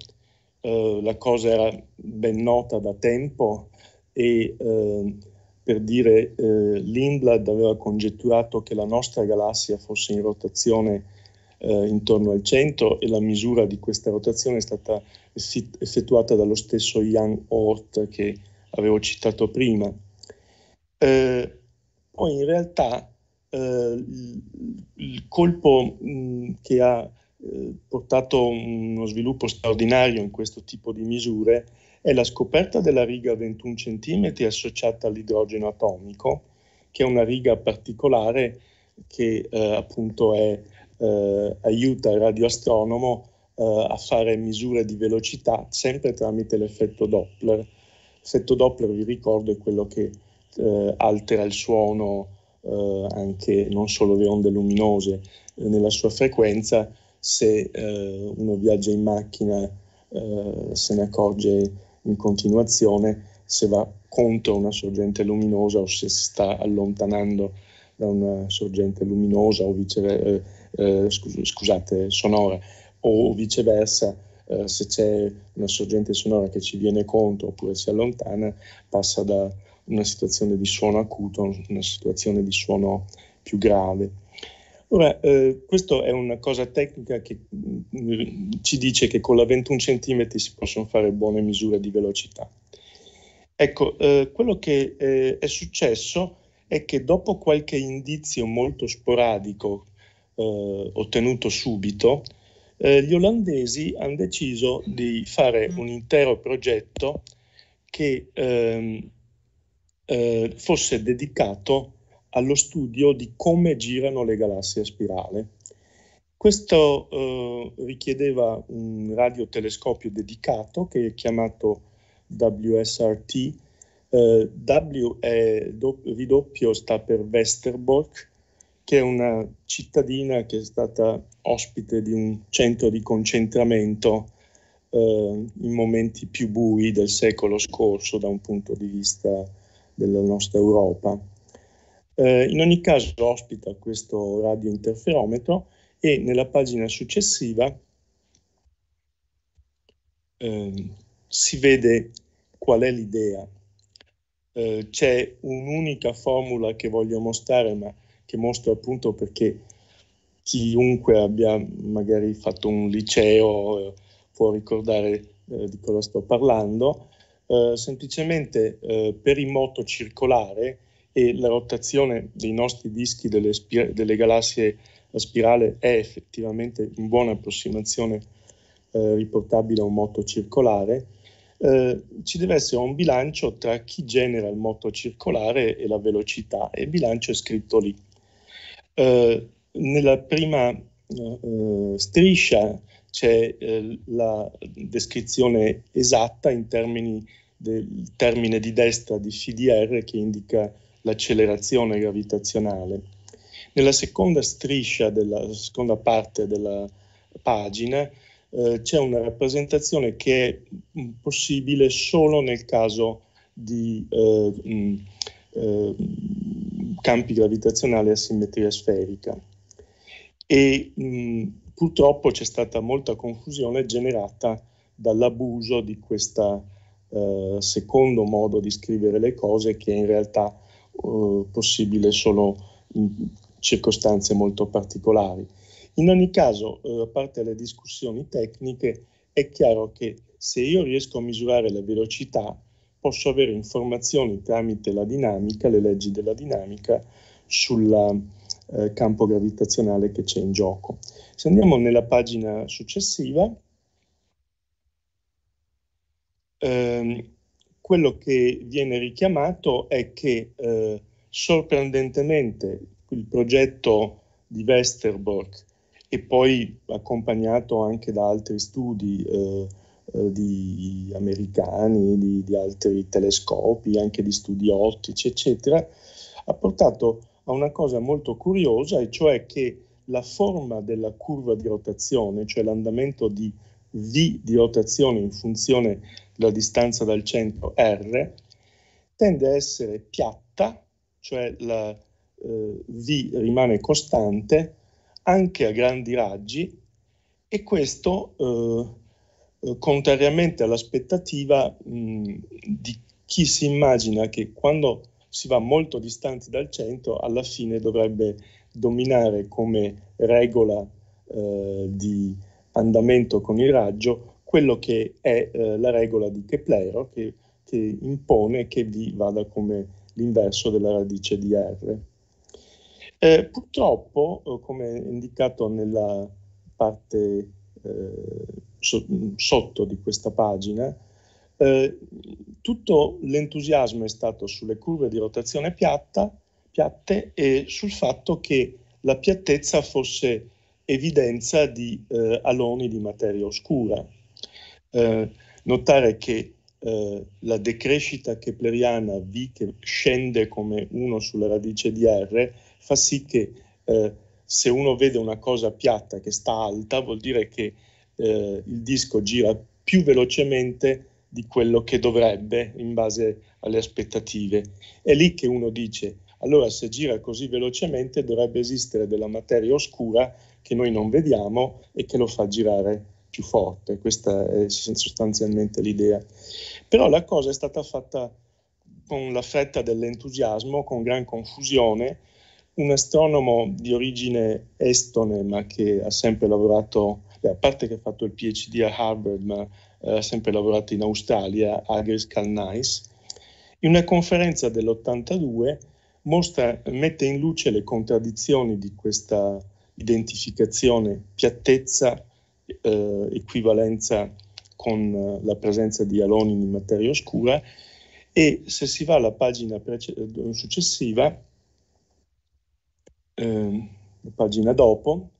[SPEAKER 1] eh, la cosa era ben nota da tempo e eh, per dire eh, Lindblad aveva congetturato che la nostra galassia fosse in rotazione eh, intorno al centro e la misura di questa rotazione è stata effettuata dallo stesso Jan Hort che avevo citato prima. Eh, poi in realtà il colpo mh, che ha eh, portato uno sviluppo straordinario in questo tipo di misure è la scoperta della riga 21 cm associata all'idrogeno atomico, che è una riga particolare che eh, appunto è, eh, aiuta il radioastronomo eh, a fare misure di velocità sempre tramite l'effetto Doppler. L'effetto Doppler, vi ricordo, è quello che eh, altera il suono anche non solo le onde luminose nella sua frequenza, se eh, uno viaggia in macchina eh, se ne accorge in continuazione, se va contro una sorgente luminosa o se si sta allontanando da una sorgente luminosa o viceversa, eh, eh scus- scusate, sonora, o viceversa, eh, se c'è una sorgente sonora che ci viene contro oppure si allontana, passa da una situazione di suono acuto a una situazione di suono più grave. Ora, eh, questa è una cosa tecnica che mh, mm, mm, ci dice che con la 21 cm si possono fare buone misure di velocità. Ecco, eh, quello che eh, è successo è che dopo qualche indizio molto sporadico eh, ottenuto subito, eh, gli olandesi hanno deciso di fare mm. un intero progetto che ehm, eh, fosse dedicato a allo studio di come girano le galassie a spirale. Questo eh, richiedeva un radiotelescopio dedicato che è chiamato WSRT. Eh, w è do, ridoppio sta per Westerbork, che è una cittadina che è stata ospite di un centro di concentramento eh, in momenti più bui del secolo scorso da un punto di vista della nostra Europa. Eh, in ogni caso ospita questo radiointerferometro e nella pagina successiva eh, si vede qual è l'idea. Eh, c'è un'unica formula che voglio mostrare, ma che mostro appunto perché chiunque abbia magari fatto un liceo eh, può ricordare eh, di cosa sto parlando. Eh, semplicemente per il moto circolare e la rotazione dei nostri dischi delle, spir- delle galassie a spirale è effettivamente in buona approssimazione eh, riportabile a un moto circolare, eh, ci deve essere un bilancio tra chi genera il moto circolare e la velocità e il bilancio è scritto lì. Eh, nella prima eh, eh, striscia c'è eh, la descrizione esatta in termini del termine di destra di FDR che indica l'accelerazione gravitazionale. Nella seconda striscia, della seconda parte della pagina, eh, c'è una rappresentazione che è mm, possibile solo nel caso di eh, mh, mm, eh, campi gravitazionali a simmetria sferica. E mh, mm, purtroppo c'è stata molta confusione generata dall'abuso di questo eh, secondo modo di scrivere le cose che in realtà eh, possibile solo in circostanze molto particolari. In ogni caso, eh, a parte le discussioni tecniche, è chiaro che se io riesco a misurare la velocità, posso avere informazioni tramite la dinamica, le leggi della dinamica, sul eh, campo gravitazionale che c'è in gioco. Se andiamo nella pagina successiva, ehm, quello che viene richiamato è che eh, sorprendentemente il progetto di Westerbork e poi accompagnato anche da altri studi eh, eh, di americani, di, di, altri telescopi, anche di studi ottici, eccetera, ha portato a una cosa molto curiosa, e cioè che la forma della curva di rotazione, cioè l'andamento di V di rotazione in funzione della distanza dal centro R, tende a essere piatta, cioè la eh, V rimane costante anche a grandi raggi e questo eh, contrariamente all'aspettativa di chi si immagina che quando si va molto distanti dal centro alla fine dovrebbe dominare come regola eh, di andamento con il raggio quello che è eh, la regola di Keplero che, che, impone che V vada come l'inverso della radice di R. Eh, purtroppo, eh, come indicato nella parte eh, sotto di questa pagina, eh, tutto l'entusiasmo è stato sulle curve di rotazione piatta, piatte e sul fatto che la piattezza fosse evidenza di eh, aloni di materia oscura. Eh, notare che eh, la decrescita kepleriana V che scende come 1 sulla radice di R fa sì che eh, se uno vede una cosa piatta che sta alta vuol dire che eh, il disco gira più velocemente di quello che dovrebbe in base alle aspettative. È lì che uno dice allora se gira così velocemente dovrebbe esistere della materia oscura che noi non vediamo e che lo fa girare più forte. Questa è sostanzialmente l'idea. Però la cosa è stata fatta con la fretta dell'entusiasmo, con gran confusione. Un astronomo di origine estone, ma che ha sempre lavorato, a parte che ha fatto il PhD a Harvard, ma eh, ha sempre lavorato in Australia, Agnes Calnais, in una conferenza dell'82 mostra, mette in luce le contraddizioni di questa identificazione, piattezza, eh, equivalenza con eh, la presenza di aloni in materia oscura e se si va alla pagina eh, successiva, eh, pagina dopo,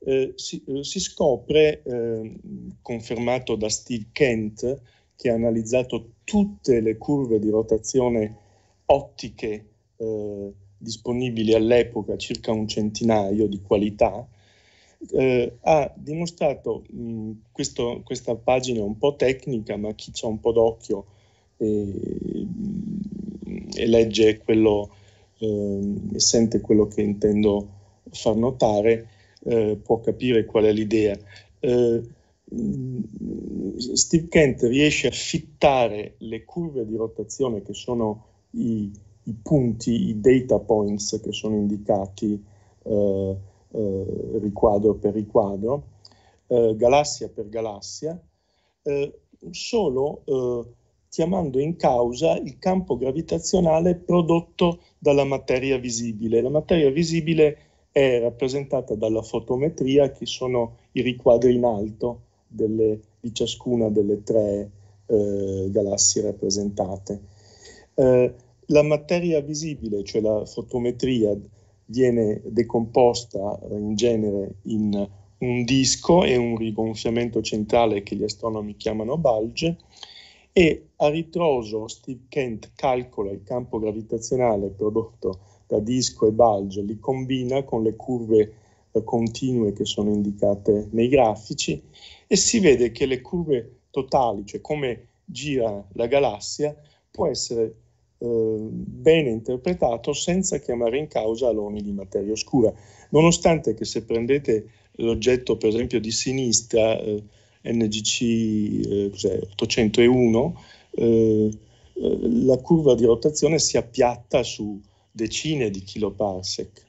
[SPEAKER 1] eh, si, eh, si, scopre, eh, confermato da Steve Kent, che ha analizzato tutte le curve di rotazione ottiche eh, disponibili all'epoca circa un centinaio di qualità, eh, ha dimostrato, mh, mm, questo, questa pagina è un po' tecnica, ma chi ha un po' d'occhio e, mm, e legge quello eh, e sente quello che intendo far notare, eh, può capire qual è l'idea. Eh, mm, Steve Kent riesce a fittare le curve di rotazione che sono i i punti, i data points che sono indicati eh, eh, riquadro per riquadro, eh, galassia per galassia, eh, solo eh, chiamando in causa il campo gravitazionale prodotto dalla materia visibile. La materia visibile è rappresentata dalla fotometria, che sono i riquadri in alto delle, di ciascuna delle tre eh, galassie rappresentate la materia visibile, cioè la fotometria, viene decomposta eh, in genere in un disco e un rigonfiamento centrale che gli astronomi chiamano bulge e a ritroso Steve Kent calcola il campo gravitazionale prodotto da disco e bulge, li combina con le curve eh, continue che sono indicate nei grafici e si vede che le curve totali, cioè come gira la galassia, può essere eh, bene interpretato senza chiamare in causa aloni di materia oscura, nonostante che se prendete l'oggetto per esempio di sinistra, eh, NGC eh, 801, eh, eh, la curva di rotazione si appiatta su decine di kiloparsec.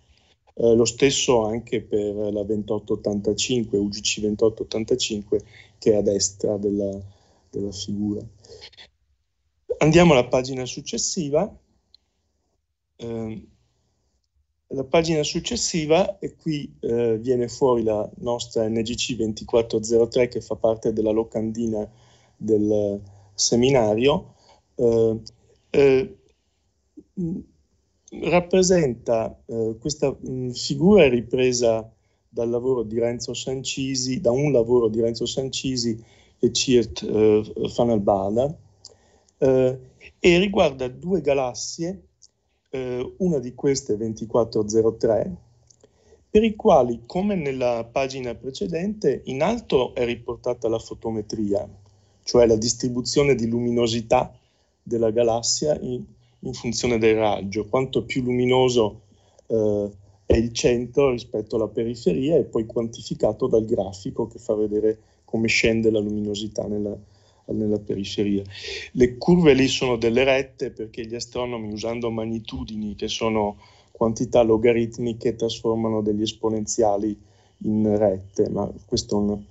[SPEAKER 1] Eh, lo stesso anche per la 2885, UGC 2885, che è a destra della, della figura. Andiamo alla pagina successiva. Eh, la pagina successiva e qui eh, viene fuori la nostra NGC 2403 che fa parte della locandina del eh, seminario. Ehm, eh, eh, rappresenta questa mh, figura è ripresa dal lavoro di Renzo Sancisi, da un lavoro di Renzo Sancisi e Cirt eh, Fanalbada, eh, e riguarda due galassie, eh, una di queste 2403, per i quali, come nella pagina precedente, in alto è riportata la fotometria, cioè la distribuzione di luminosità della galassia in, in funzione del raggio. Quanto più luminoso eh, è il centro rispetto alla periferia e poi quantificato dal grafico che fa vedere come scende la luminosità nella, galassia nella periferia. Le curve lì sono delle rette perché gli astronomi usando magnitudini che sono quantità logaritmiche trasformano degli esponenziali in rette, ma questo è un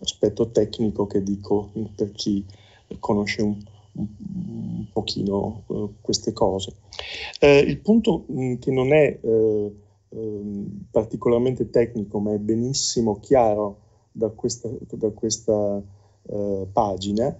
[SPEAKER 1] aspetto tecnico che dico per chi conosce un, un, un pochino uh, queste cose. Eh, il punto mh, mm, che non è eh, eh, particolarmente tecnico, ma è benissimo chiaro da questa, da questa eh, pagina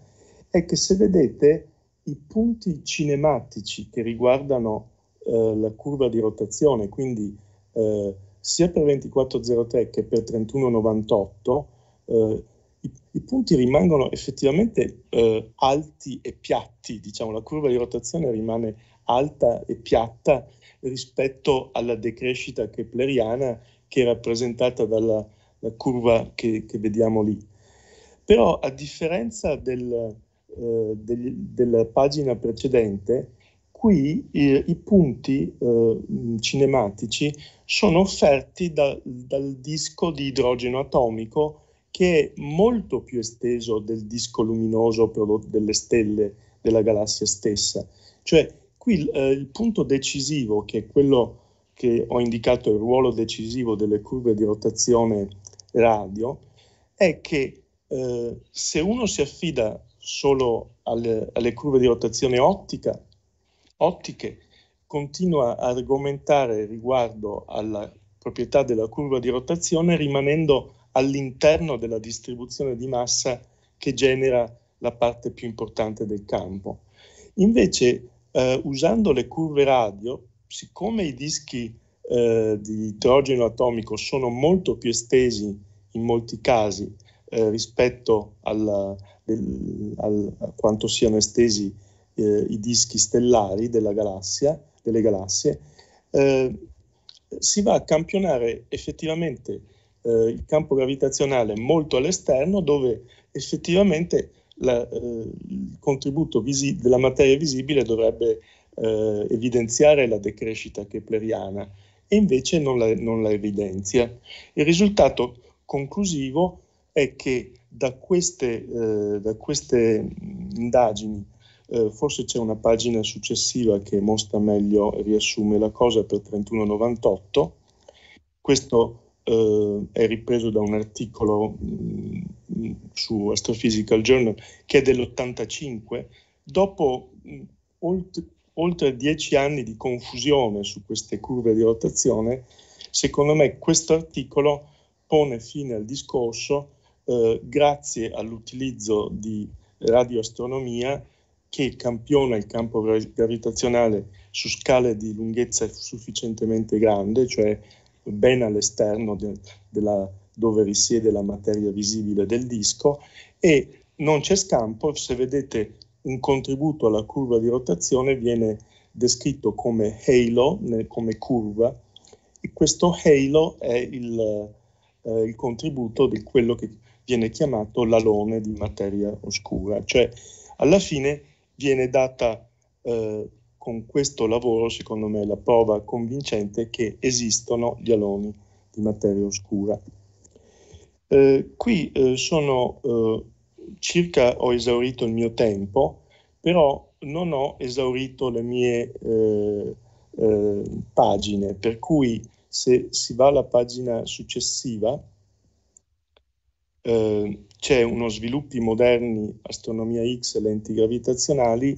[SPEAKER 1] è che se vedete i punti cinematici che riguardano eh, la curva di rotazione, quindi eh, sia per 2403 che per 3198, eh, i, i, punti rimangono effettivamente eh, alti e piatti, diciamo, la curva di rotazione rimane alta e piatta rispetto alla decrescita kepleriana che è rappresentata dalla curva che, che vediamo lì. Però a differenza del, eh, del, della pagina precedente, qui eh, i punti eh, cinematici sono offerti da, dal disco di idrogeno atomico che è molto più esteso del disco luminoso delle stelle della galassia stessa. Cioè qui eh, il punto decisivo, che è quello che ho indicato il ruolo decisivo delle curve di rotazione radio, è che eh, se uno si affida solo alle, alle curve di rotazione ottica, ottiche, continua a argomentare riguardo alla proprietà della curva di rotazione rimanendo all'interno della distribuzione di massa che genera la parte più importante del campo. Invece, eh, usando le curve radio, siccome i dischi eh, di idrogeno atomico sono molto più estesi in molti casi eh, rispetto al, del, al, a quanto siano estesi eh, i dischi stellari galassia, delle galassie, eh, si va a campionare effettivamente eh, il campo gravitazionale molto all'esterno dove effettivamente la, eh, il contributo visi- della materia visibile dovrebbe eh, evidenziare la decrescita kepleriana e invece non la, non la evidenzia. Il risultato conclusivo è che da queste, eh, da queste mm, indagini, eh, forse c'è una pagina successiva che mostra meglio e riassume la cosa per 3198, questo eh, è ripreso da un articolo mh, mm, mm, su Astrophysical Journal che è dell'85, dopo mh, olt- oltre dieci anni di confusione su queste curve di rotazione, secondo me questo articolo pone fine al discorso eh, grazie all'utilizzo di radioastronomia che campiona il campo gravitazionale su scale di lunghezza sufficientemente grande, cioè ben all'esterno de, della, dove risiede la materia visibile del disco e non c'è scampo, se vedete un contributo alla curva di rotazione viene descritto come halo, come curva, e questo halo è il, eh, il contributo di quello che viene chiamato l'alone di materia oscura, cioè alla fine viene data eh, con questo lavoro, secondo me, la prova convincente che esistono gli aloni di materia oscura. Eh, qui eh, sono eh, circa, ho esaurito il mio tempo, però non ho esaurito le mie eh, eh, pagine, per cui se si va alla pagina successiva, Ehm, c'è uno sviluppo di moderni astronomia X e lenti gravitazionali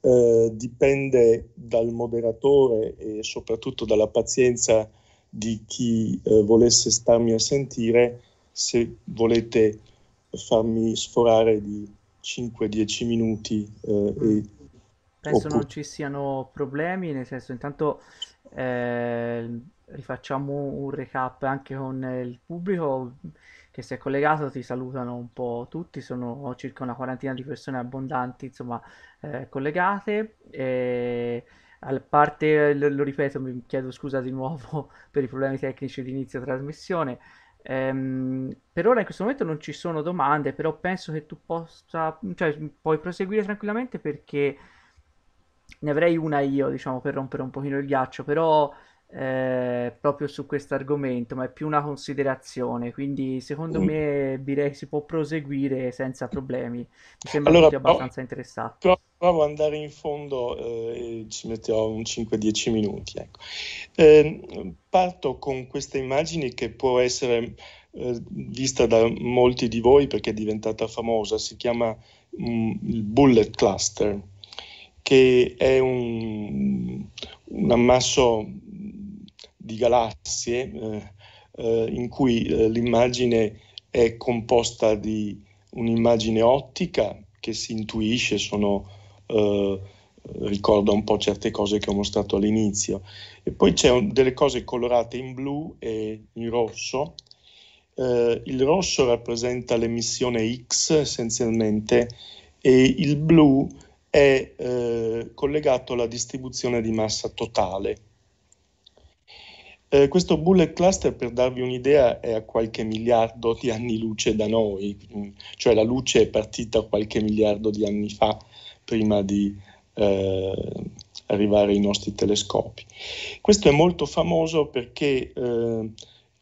[SPEAKER 1] eh, dipende dal moderatore e soprattutto dalla pazienza di chi eh, volesse starmi a sentire se volete farmi sforare di 5-10 minuti eh, e
[SPEAKER 2] penso non ci siano problemi, nel senso intanto eh, rifacciamo un recap anche con il pubblico che si è collegato, ti salutano un po' tutti, sono circa una quarantina di persone abbondanti, insomma, eh, collegate. E a parte, lo, lo, ripeto, mi chiedo scusa di nuovo per i problemi tecnici di inizio trasmissione. Ehm, per ora in questo momento non ci sono domande, però penso che tu possa, cioè, puoi proseguire tranquillamente perché ne avrei una io, diciamo, per rompere un pochino il ghiaccio, però eh, proprio su questo argomento, ma è più una considerazione, quindi secondo mm. me direi si può proseguire senza problemi. Mi sembra allora, tutti abbastanza interessato. Provo,
[SPEAKER 1] provo ad andare in fondo eh, e ci metterò un 5-10 minuti. Ecco. Eh, parto con questa immagine che può essere eh, vista da molti di voi perché è diventata famosa, si chiama mm, il Bullet Cluster che è un, un ammasso di galassie eh, eh in cui eh, l'immagine è composta di un'immagine ottica che si intuisce, sono, eh, ricorda un po' certe cose che ho mostrato all'inizio. E poi c'è un, delle cose colorate in blu e in rosso. il rosso rappresenta l'emissione X essenzialmente e il blu è eh, collegato alla distribuzione di massa totale. Eh, questo bullet cluster, per darvi un'idea, è a qualche miliardo di anni luce da noi, mm, cioè la luce è partita qualche miliardo di anni fa prima di eh, arrivare ai nostri telescopi. Questo è molto famoso perché eh,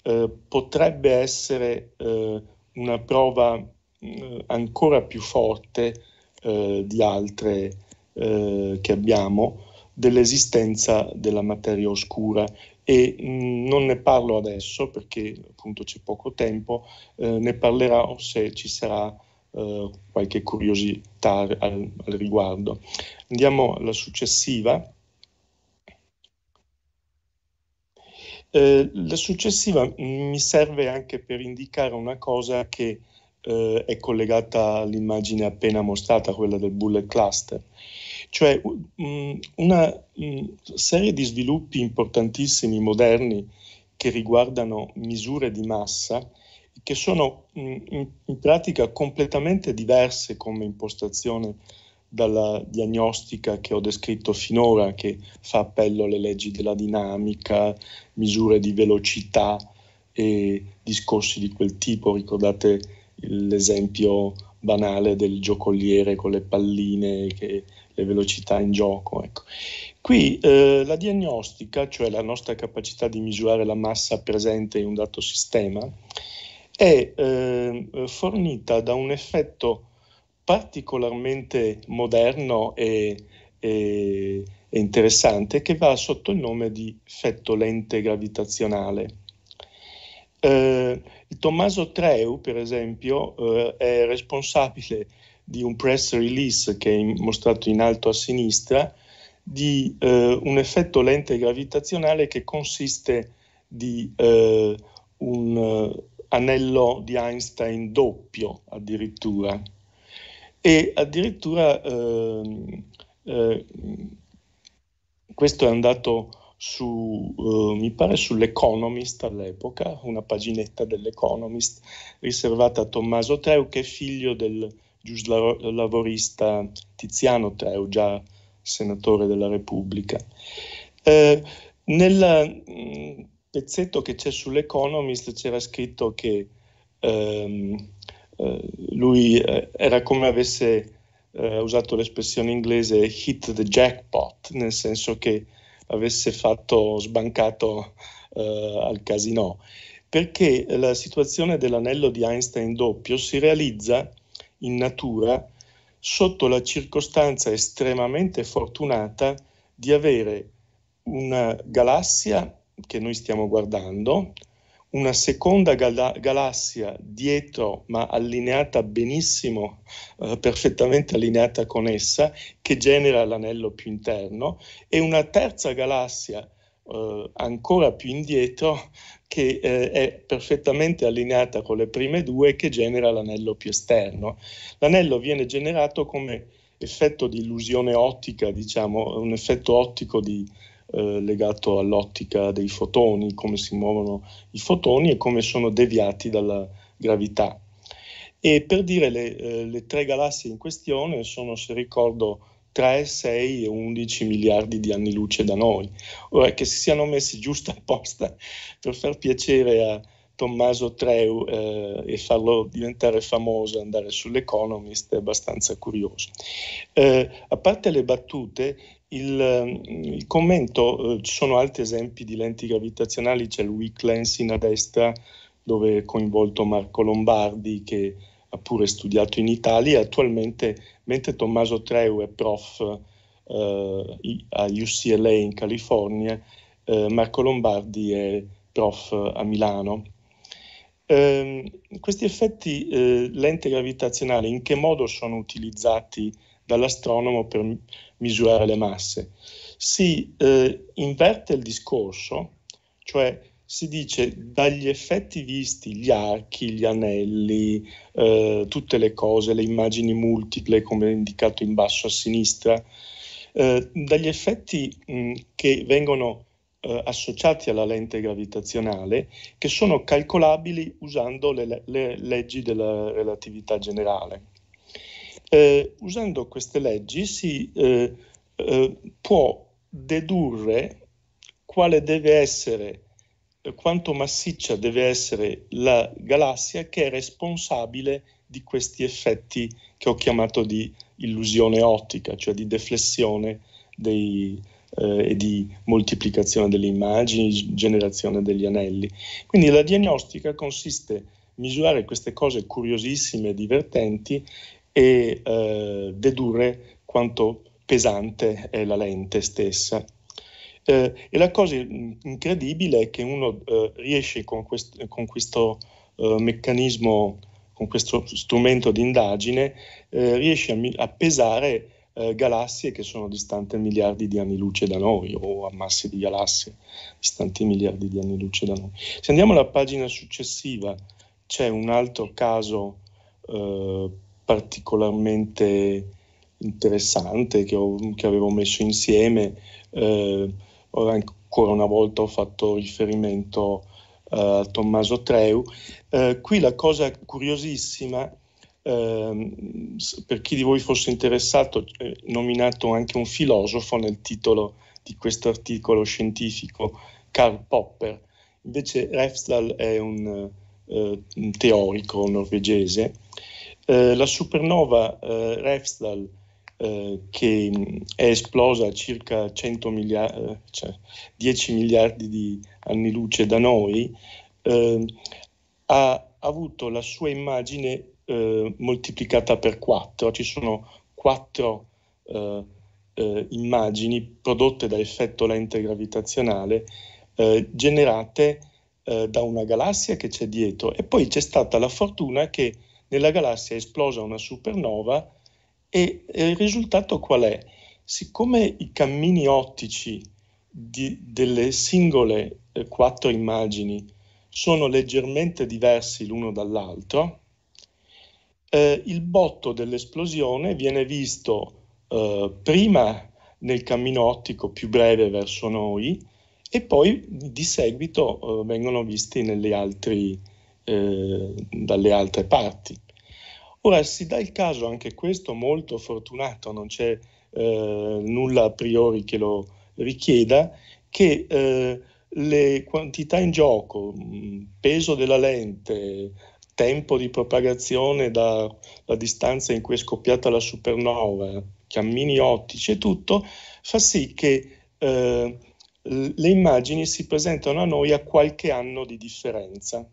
[SPEAKER 1] eh potrebbe essere eh, una prova mm, ancora più forte eh, di altre che abbiamo dell'esistenza della materia oscura e mh, non ne parlo adesso perché appunto c'è poco tempo, eh, ne parlerò se ci sarà eh, qualche curiosità al, al, riguardo. Andiamo alla successiva. Eh, la successiva mi serve anche per indicare una cosa che eh, è collegata all'immagine appena mostrata, quella del bullet cluster. Cioè mm, una mm, serie di sviluppi importantissimi, moderni, che riguardano misure di massa, che sono mm, in, pratica completamente diverse come impostazione dalla diagnostica che ho descritto finora, che fa appello alle leggi della dinamica, misure di velocità e discorsi di quel tipo. Ricordate l'esempio banale del giocoliere con le palline che le velocità in gioco. Ecco. Qui eh, la diagnostica, cioè la nostra capacità di misurare la massa presente in un dato sistema, è eh, fornita da un effetto particolarmente moderno e, e, e interessante che va sotto il nome di effetto lente gravitazionale. Eh, Tommaso Treu, per esempio, eh, è responsabile di un press release che è mostrato in alto a sinistra di eh, un effetto lente gravitazionale che consiste di eh, un eh, anello di Einstein doppio addirittura e addirittura ehm, eh, questo è andato su, uh, mi pare sull'Economist all'epoca, una paginetta dell'Economist riservata a Tommaso Treu, che è figlio del giuslavorista Tiziano Teu, già senatore della Repubblica. Eh, nel mm, pezzetto che c'è sull'Economist c'era scritto che ehm, eh, lui eh, era come avesse eh, usato l'espressione inglese hit the jackpot, nel senso che avesse fatto sbancato eh, al casino, perché la situazione dell'anello di Einstein doppio si realizza in natura sotto la circostanza estremamente fortunata di avere una galassia che noi stiamo guardando, una seconda gal- galassia dietro ma allineata benissimo, eh, perfettamente allineata con essa, che genera l'anello più interno, e una terza galassia eh, ancora più indietro che eh, è perfettamente allineata con le prime due che genera l'anello più esterno. L'anello viene generato come effetto di illusione ottica, diciamo, un effetto ottico di, eh, legato all'ottica dei fotoni, come si muovono i fotoni e come sono deviati dalla gravità. E per dire le, eh, le tre galassie in questione sono, se ricordo, 3, 6 e 11 miliardi di anni luce da noi. Ora, che si siano messi giusto apposta per far piacere a Tommaso Treu eh, e farlo diventare famoso, andare sull'Economist, è abbastanza curioso. Eh, a parte le battute, il, mm, il commento, eh, ci sono altri esempi di lenti gravitazionali, c'è il weak lens in a destra dove è coinvolto Marco Lombardi che ha pure studiato in Italia. Attualmente, mentre Tommaso Treu è prof eh, a UCLA in California, eh, Marco Lombardi è prof a Milano. Eh, questi effetti eh, lente gravitazionale in che modo sono utilizzati dall'astronomo per misurare le masse? Si eh, inverte il discorso, cioè si dice dagli effetti visti, gli archi, gli anelli, eh, tutte le cose, le immagini multiple come indicato in basso a sinistra, eh, dagli effetti mh, che vengono eh, associati alla lente gravitazionale, che sono calcolabili usando le, le leggi della relatività generale. Eh, usando queste leggi si eh, eh, può dedurre quale deve essere quanto massiccia deve essere la galassia che è responsabile di questi effetti che ho chiamato di illusione ottica, cioè di deflessione dei, eh, e di moltiplicazione delle immagini, generazione degli anelli. Quindi la diagnostica consiste nel misurare queste cose curiosissime e divertenti e eh, dedurre quanto pesante è la lente stessa. Eh, e la cosa incredibile è che uno eh, riesce con, quest- con questo eh, meccanismo, con questo strumento di indagine, eh, riesce a, mi- a pesare eh, galassie che sono distante miliardi di anni luce da noi o ammassi di galassie distanti miliardi di anni luce da noi. Se andiamo alla pagina successiva c'è un altro caso eh, particolarmente interessante che, ho, che, avevo messo insieme eh, Ora ancora una volta ho fatto riferimento eh, a Tommaso Treu. Eh, qui la cosa curiosissima, eh, per chi di voi fosse interessato, ho eh, nominato anche un filosofo nel titolo di questo articolo scientifico, Karl Popper. Invece Refsdal è un, eh, un teorico norvegese. Eh, la supernova Refsdal eh, che mm, è esplosa a circa miliardi, eh, cioè 10 miliardi di anni luce da noi, eh, ha avuto la sua immagine eh, moltiplicata per 4. Ci sono 4 eh, immagini prodotte da effetto lente gravitazionale generate da una galassia che c'è dietro e poi c'è stata la fortuna che nella galassia è esplosa una supernova e, e il risultato qual è? Siccome i cammini ottici di, delle singole eh, quattro immagini sono leggermente diversi l'uno dall'altro, eh, il botto dell'esplosione viene visto eh, prima nel cammino ottico più breve verso noi e poi di seguito eh, vengono visti altri, eh, dalle altre parti. Ora si dà il caso anche questo molto fortunato, non c'è eh, nulla a priori che lo richieda, che eh, le quantità in gioco, mm, peso della lente, tempo di propagazione dalla distanza in cui è scoppiata la supernova, cammini ottici e tutto, fa sì che eh, le immagini si presentano a noi a qualche anno di differenza.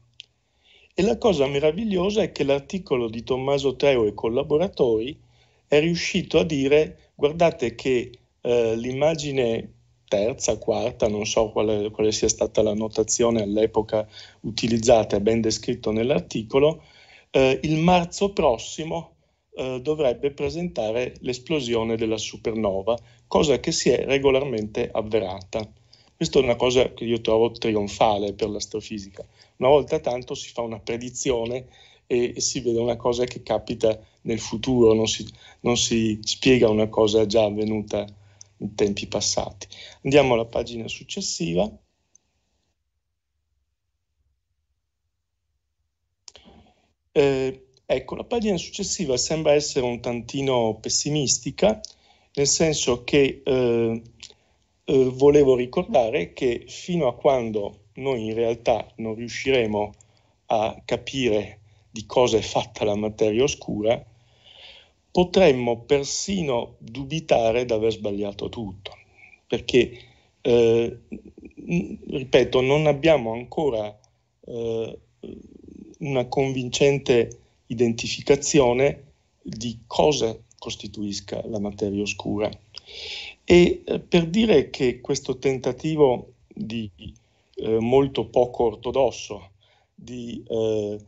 [SPEAKER 1] E la cosa meravigliosa è che l'articolo di Tommaso Treo e collaboratori è riuscito a dire guardate che eh, l'immagine terza, quarta, non so quale, quale sia stata la notazione all'epoca utilizzata, è ben descritto nell'articolo, eh, il marzo prossimo eh, dovrebbe presentare l'esplosione della supernova, cosa che si è regolarmente avverata. Questa è una cosa che io trovo trionfale per l'astrofisica una volta tanto si fa una predizione e, e si vede una cosa che capita nel futuro, non si, non si spiega una cosa già avvenuta in tempi passati. Andiamo alla pagina successiva. Eh, ecco, la pagina successiva sembra essere un tantino pessimistica, nel senso che eh, eh, volevo ricordare che fino a quando noi in realtà non riusciremo a capire di cosa è fatta la materia oscura, potremmo persino dubitare di aver sbagliato tutto, perché, eh, ripeto, non abbiamo ancora eh, una convincente identificazione di cosa costituisca la materia oscura. E eh, per dire che questo tentativo di eh, molto poco ortodosso, di, eh,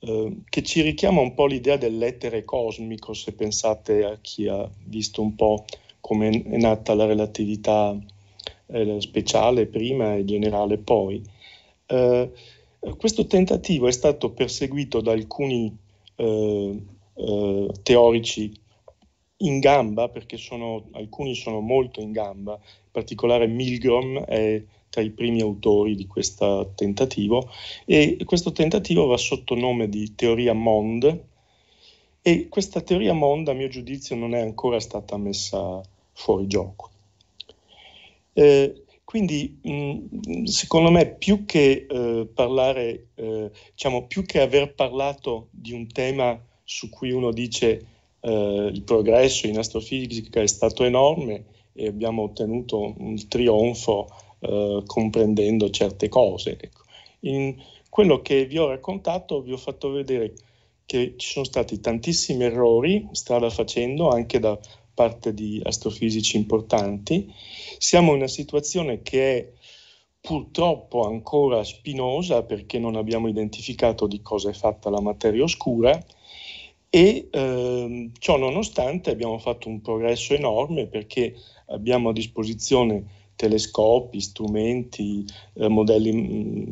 [SPEAKER 1] eh, che ci richiama un po' l'idea dell'etere cosmico, se pensate a chi ha visto un po' come è nata la relatività eh, speciale prima e generale poi. Eh, questo tentativo è stato perseguito da alcuni eh, teorici in gamba, perché sono, alcuni sono molto in gamba, in particolare Milgrom è tra i primi autori di questo tentativo e questo tentativo va sotto nome di teoria Mond e questa teoria Mond a mio giudizio non è ancora stata messa fuori gioco. Eh, quindi mh, secondo me più che eh, parlare, eh, diciamo più che aver parlato di un tema su cui uno dice eh, il progresso in astrofisica è stato enorme e abbiamo ottenuto un trionfo eh, comprendendo certe cose. Ecco. In quello che vi ho raccontato vi ho fatto vedere che ci sono stati tantissimi errori strada facendo anche da parte di astrofisici importanti. Siamo in una situazione che è purtroppo ancora spinosa perché non abbiamo identificato di cosa è fatta la materia oscura e ehm, ciò nonostante abbiamo fatto un progresso enorme perché abbiamo a disposizione telescopi, strumenti, eh, modelli mh,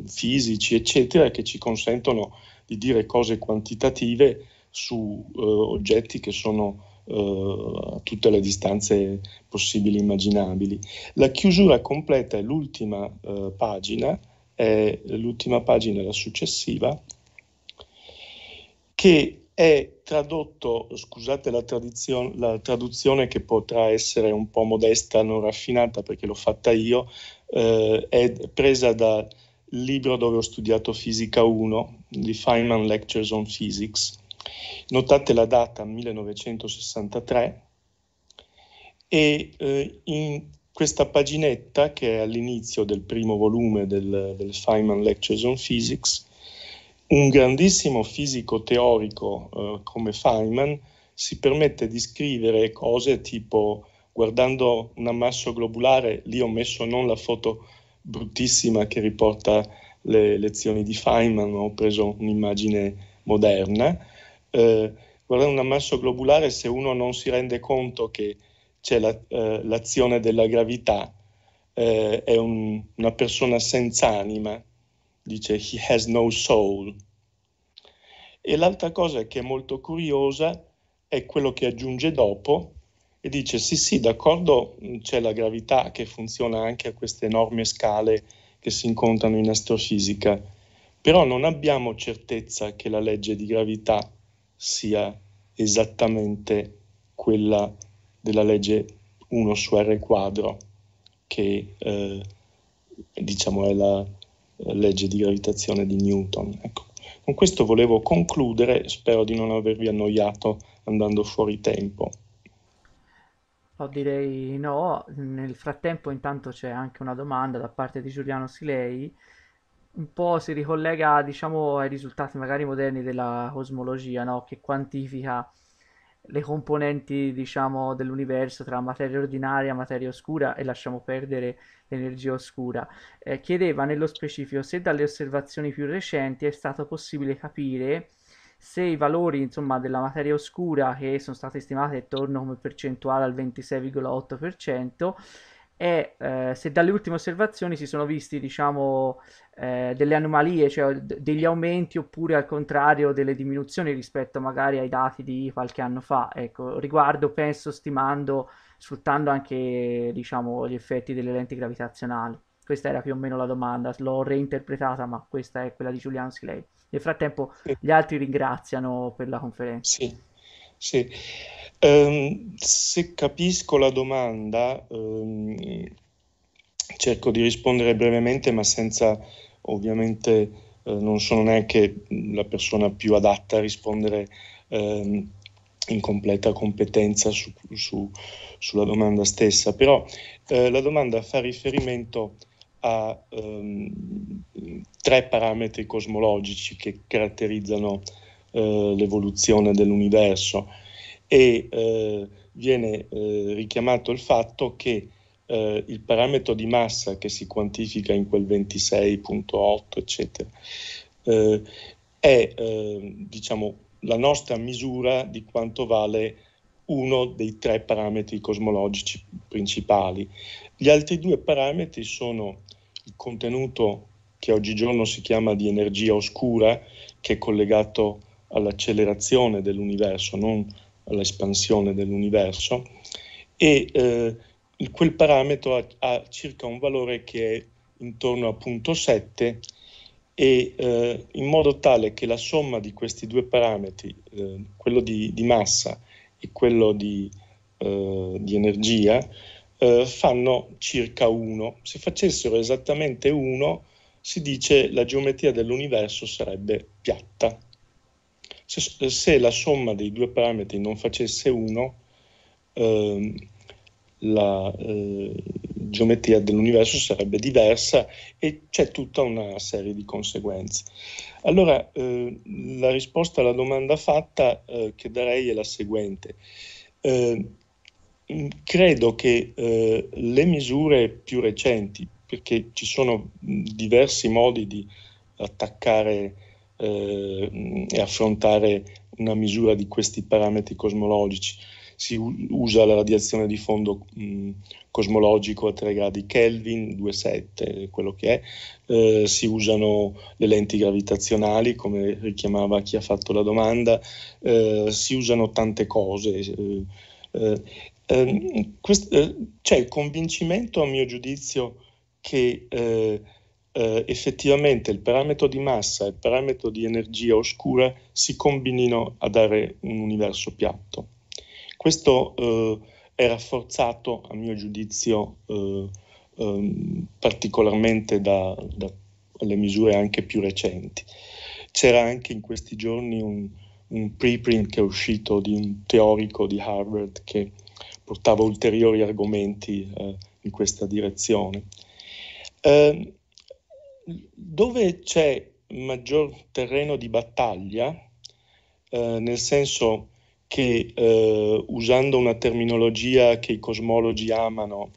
[SPEAKER 1] mm, fisici, eccetera, che ci consentono di dire cose quantitative su eh, oggetti che sono eh, a tutte le distanze possibili e immaginabili. La chiusura completa è l'ultima eh, pagina, è l'ultima pagina, la successiva, che è tradotto, scusate la, la, traduzione che potrà essere un po' modesta, non raffinata perché l'ho fatta io, eh, è presa dal libro dove ho studiato Fisica 1, di Feynman Lectures on Physics. Notate la data 1963 e eh, in questa paginetta che è all'inizio del primo volume del, del Feynman Lectures on Physics un grandissimo fisico teorico eh, come Feynman si permette di scrivere cose tipo guardando un ammasso globulare, lì ho messo non la foto bruttissima che riporta le lezioni di Feynman, ho preso un'immagine moderna, eh, guardando un ammasso globulare se uno non si rende conto che c'è la, eh, l'azione della gravità, eh, è un, una persona senza anima, dice he has no soul. E l'altra cosa che è molto curiosa è quello che aggiunge dopo e dice sì sì d'accordo c'è la gravità che funziona anche a queste enormi scale che si incontrano in astrofisica, però non abbiamo certezza che la legge di gravità sia esattamente quella della legge 1 su R quadro che eh, diciamo è la, eh, legge di gravitazione di Newton. Ecco. Con questo volevo concludere, spero di non avervi annoiato andando fuori tempo.
[SPEAKER 2] Oh, direi no, nel frattempo intanto c'è anche una domanda da parte di Giuliano Silei, un po' si ricollega diciamo, ai risultati magari moderni della cosmologia, no? che quantifica le componenti, diciamo, dell'universo tra materia ordinaria, e materia oscura e lasciamo perdere l'energia oscura. Eh, chiedeva nello specifico se dalle osservazioni più recenti è stato possibile capire se i valori insomma, della materia oscura che sono state stimate attorno come percentuale al 26,8% e eh, se dalle ultime osservazioni si sono visti diciamo, eh, delle anomalie, cioè d- degli aumenti oppure al contrario delle diminuzioni rispetto magari ai dati di qualche anno fa. Ecco, riguardo penso stimando, sfruttando anche diciamo, gli effetti delle lenti gravitazionali. Questa era più o meno la domanda, l'ho reinterpretata, ma questa è quella di Giuliano Silei. Nel frattempo sì. gli altri ringraziano per la conferenza. Sì.
[SPEAKER 1] Sì. Um, se capisco la domanda, um, cerco di rispondere brevemente, ma senza ovviamente eh, non sono neanche la persona più adatta a rispondere ehm, in completa competenza su, su, sulla domanda stessa, però eh, la domanda fa riferimento a ehm, tre parametri cosmologici che caratterizzano eh, l'evoluzione dell'universo e eh, viene eh, richiamato il fatto che eh, il parametro di massa che si quantifica in quel 26.8 eccetera eh, è diciamo la nostra misura di quanto vale uno dei tre parametri cosmologici principali. Gli altri due parametri sono il contenuto che oggigiorno si chiama di energia oscura, che è collegato all'accelerazione dell'universo, non all'espansione dell'universo, e eh, quel parametro ha, ha, circa un valore che è intorno a 0.7 e eh, in modo tale che la somma di questi due parametri, eh, quello di, di, massa e quello di, eh, di energia, eh, fanno circa 1. Se facessero esattamente 1, si dice la geometria dell'universo sarebbe piatta se, se la somma dei due parametri non facesse 1, eh, la eh, geometria dell'universo sarebbe diversa e c'è tutta una serie di conseguenze. Allora, eh, la risposta alla domanda fatta eh, che darei è la seguente. Ehm, credo che eh, le misure più recenti, perché ci sono diversi modi di attaccare eh, e affrontare una misura di questi parametri cosmologici. Si usa la radiazione di fondo mh, cosmologico a 3 gradi Kelvin, 2,7 quello che è, eh, si usano le lenti gravitazionali, come richiamava chi ha fatto la domanda, eh, si usano tante cose. Eh, eh, ehm, quest- eh, c'è il convincimento, a mio giudizio, che eh, effettivamente il parametro di massa e il parametro di energia oscura si combinino a dare un universo piatto. Questo eh, è rafforzato, a mio giudizio, eh, ehm, particolarmente dalle misure anche più recenti. C'era anche in questi giorni un, un preprint che è uscito di un teorico di Harvard che portava ulteriori argomenti eh, in questa direzione. Eh, dove c'è maggior terreno di battaglia, eh, nel senso che eh, usando una terminologia che i cosmologi amano,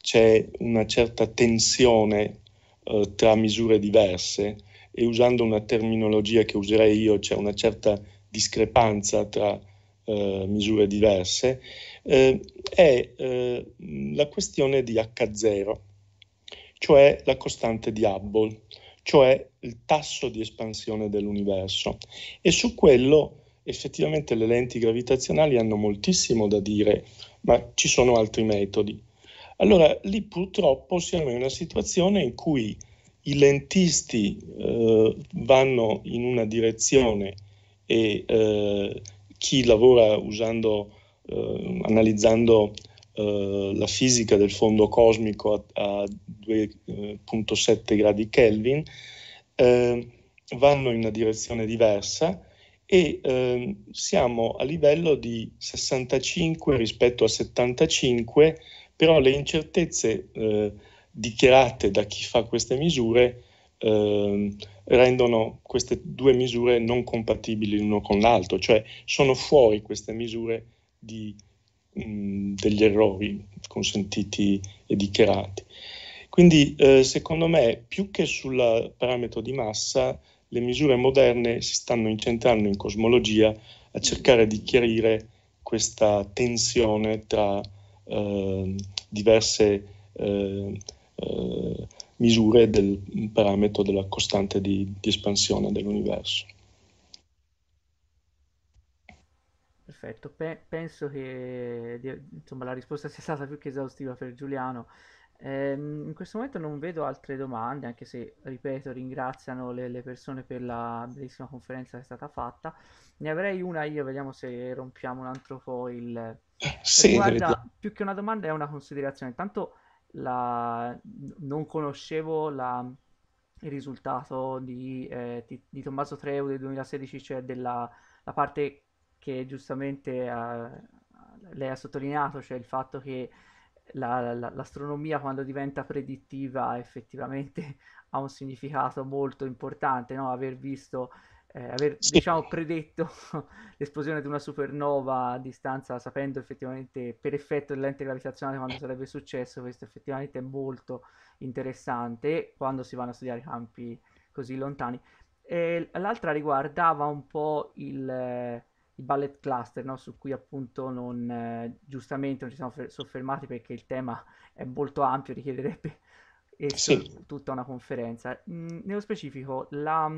[SPEAKER 1] c'è una certa tensione eh, tra misure diverse e usando una terminologia che userei io, c'è una certa discrepanza tra eh, misure diverse, eh, è eh, la questione di H0 cioè la costante di Hubble, cioè il tasso di espansione dell'universo. E su quello effettivamente le lenti gravitazionali hanno moltissimo da dire, ma ci sono altri metodi. Allora lì purtroppo siamo in una situazione in cui i lentisti eh, vanno in una direzione e eh, chi lavora usando, eh, analizzando eh, la fisica del fondo cosmico a, a 2.7 eh, gradi Kelvin, eh, vanno in una direzione diversa e eh, siamo a livello di 65 rispetto a 75, però le incertezze eh, dichiarate da chi fa queste misure eh, rendono queste due misure non compatibili l'uno con l'altro, cioè sono fuori queste misure di Mm, degli errori consentiti e dichiarati. Quindi eh, secondo me più che sul parametro di massa le misure moderne si stanno incentrando in cosmologia a cercare di chiarire questa tensione tra eh, diverse ehm, eh, misure del parametro della costante di, di espansione dell'universo.
[SPEAKER 2] perfetto. Pe penso che insomma, la risposta sia stata più che esaustiva per Giuliano. Ehm, in questo momento non vedo altre domande, anche se, ripeto, ringraziano le, le, persone per la bellissima conferenza che è stata fatta. Ne avrei una io, vediamo se rompiamo un altro po' il... Sì, Guarda, più che una domanda è una considerazione. Intanto la... non conoscevo la... il risultato di, eh, di, di Tommaso Treu del 2016, cioè della parte che giustamente ha, eh, lei ha sottolineato, cioè il fatto che la, la, l'astronomia quando diventa predittiva effettivamente ha un significato molto importante, no? aver visto, eh, aver sì. diciamo predetto l'esplosione di una supernova a distanza sapendo effettivamente per effetto dell'ente gravitazionale quando eh. sarebbe successo, questo effettivamente è molto interessante quando si vanno a studiare campi così lontani. E l'altra riguardava un po' il i ballet cluster, no? su cui appunto non, eh, giustamente non ci siamo soffermati perché il tema è molto ampio, richiederebbe sì. tutta una conferenza. Mm, nello specifico, la,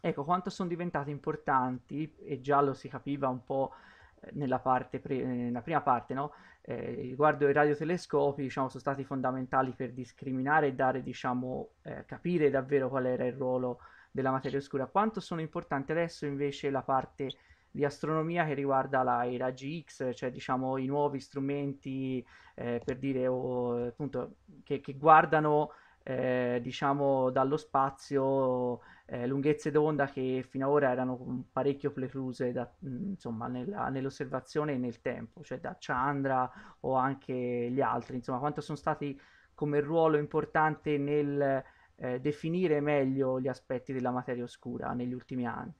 [SPEAKER 2] ecco, quanto sono diventati importanti, e già lo si capiva un po' eh, nella, parte pre- nella prima parte, no? eh, riguardo ai radiotelescopi, diciamo, sono stati fondamentali per discriminare e dare, diciamo, eh, capire davvero qual era il ruolo della materia oscura. Quanto sono importanti adesso invece la parte di astronomia che riguarda la, i raggi X, cioè diciamo i nuovi strumenti eh, per dire oh, appunto che, che guardano eh, diciamo dallo spazio eh, lunghezze d'onda che fino ad ora erano parecchio precluse da, insomma, nella, nell'osservazione e nel tempo, cioè da Chandra o anche gli altri, insomma quanto sono stati come ruolo importante nel eh, definire meglio gli aspetti della materia oscura negli ultimi anni.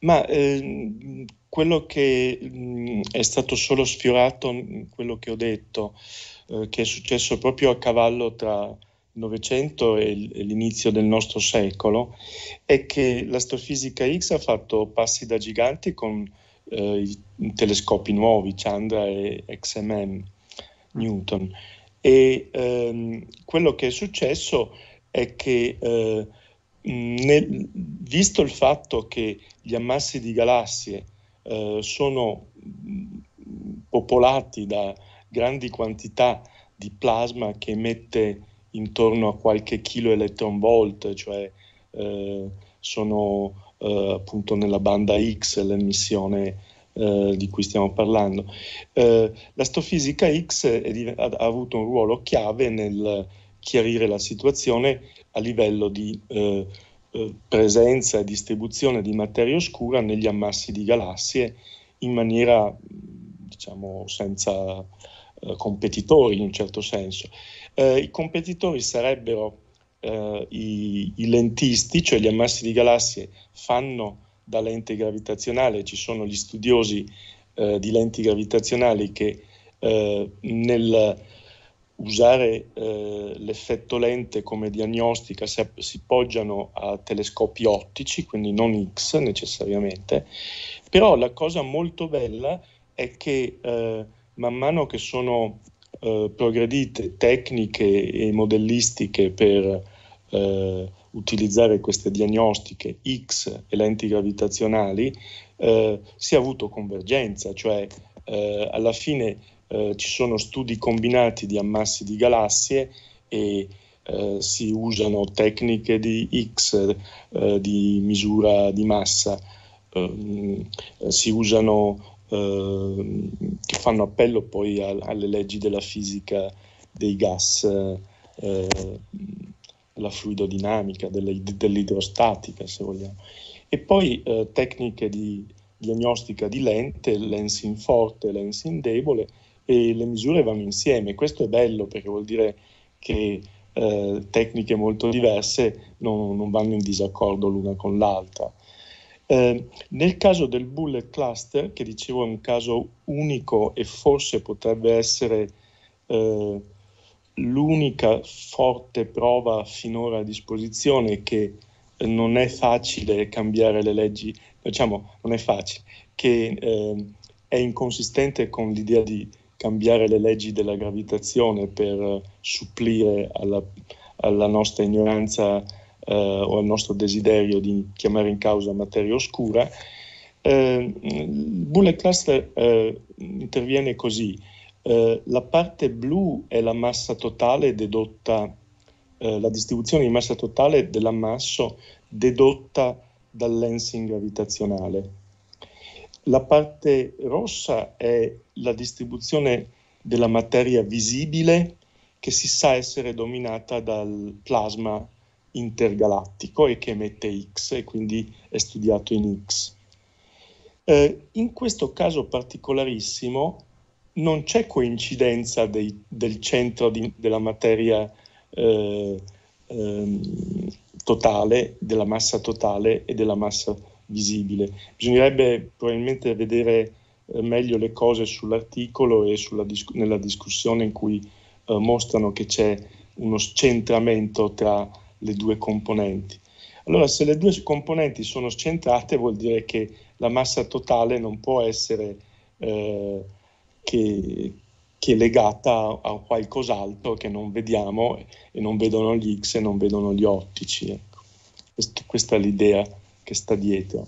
[SPEAKER 1] Ma ehm, quello che mh, mm, è stato solo sfiorato, mm, quello che ho detto, eh, che è successo proprio a cavallo tra il Novecento e l'inizio del nostro secolo, è che l'astrofisica X ha fatto passi da giganti con eh, i telescopi nuovi, Chandra e XMM, Newton. E ehm, quello che è successo è che eh, nel, visto il fatto che gli ammassi di galassie eh, sono mm, popolati da grandi quantità di plasma che emette intorno a qualche chilo electron volt, cioè eh, sono eh, appunto nella banda X l'emissione eh, di cui stiamo parlando. Eh, l'astrofisica X è, è, ha avuto un ruolo chiave nel chiarire la situazione a livello di eh, eh, presenza e distribuzione di materia oscura negli ammassi di galassie in maniera diciamo senza eh, competitori in un certo senso. Eh, I competitori sarebbero eh, i, i, lentisti, cioè gli ammassi di galassie fanno da lente gravitazionale, ci sono gli studiosi eh, di lenti gravitazionali che nel usare eh, l'effetto lente come diagnostica se si poggiano a telescopi ottici, quindi non X necessariamente, però la cosa molto bella è che eh, man mano che sono eh, progredite tecniche e modellistiche per eh, utilizzare queste diagnostiche X e lenti gravitazionali, eh, si è avuto convergenza, cioè eh, alla fine eh, ci sono studi combinati di ammassi di galassie e eh, si usano tecniche di X eh, di misura di massa, eh, mm, si usano eh, che fanno appello poi a, alle leggi della fisica dei gas della fluidodinamica, dell'idrostatica, se vogliamo. E poi eh, tecniche di diagnostica di lente, lens in forte, lens in debole, e le misure vanno insieme. Questo è bello perché vuol dire che eh, tecniche molto diverse non, non, vanno in disaccordo l'una con l'altra. Eh, nel caso del bullet cluster, che dicevo è un caso unico e forse potrebbe essere eh, l'unica forte prova finora a disposizione che non è facile cambiare le leggi, diciamo non è facile, che eh, è inconsistente con l'idea di cambiare le leggi della gravitazione per eh, supplire alla, alla nostra ignoranza eh, o al nostro desiderio di chiamare in causa materia oscura. Eh, il bullet cluster eh, interviene così, eh, la parte blu è la massa totale dedotta, eh, la distribuzione di massa totale dell'ammasso dedotta dal lensing gravitazionale la parte rossa è la distribuzione della materia visibile che si sa essere dominata dal plasma intergalattico e che emette X e quindi è studiato in X. Eh, in questo caso particolarissimo non c'è coincidenza dei, del centro di, della materia eh, eh, totale, della massa totale e della massa visibile. Bisognerebbe probabilmente vedere eh, meglio le cose sull'articolo e sulla discu- nella discussione in cui eh, mostrano che c'è uno scentramento tra le due componenti. Allora, se le due componenti sono scentrate, vuol dire che la massa totale non può essere eh, che, che legata a qualcos'altro che non vediamo e non vedono gli X e non vedono gli ottici. Ecco. Questa è l'idea che sta dietro.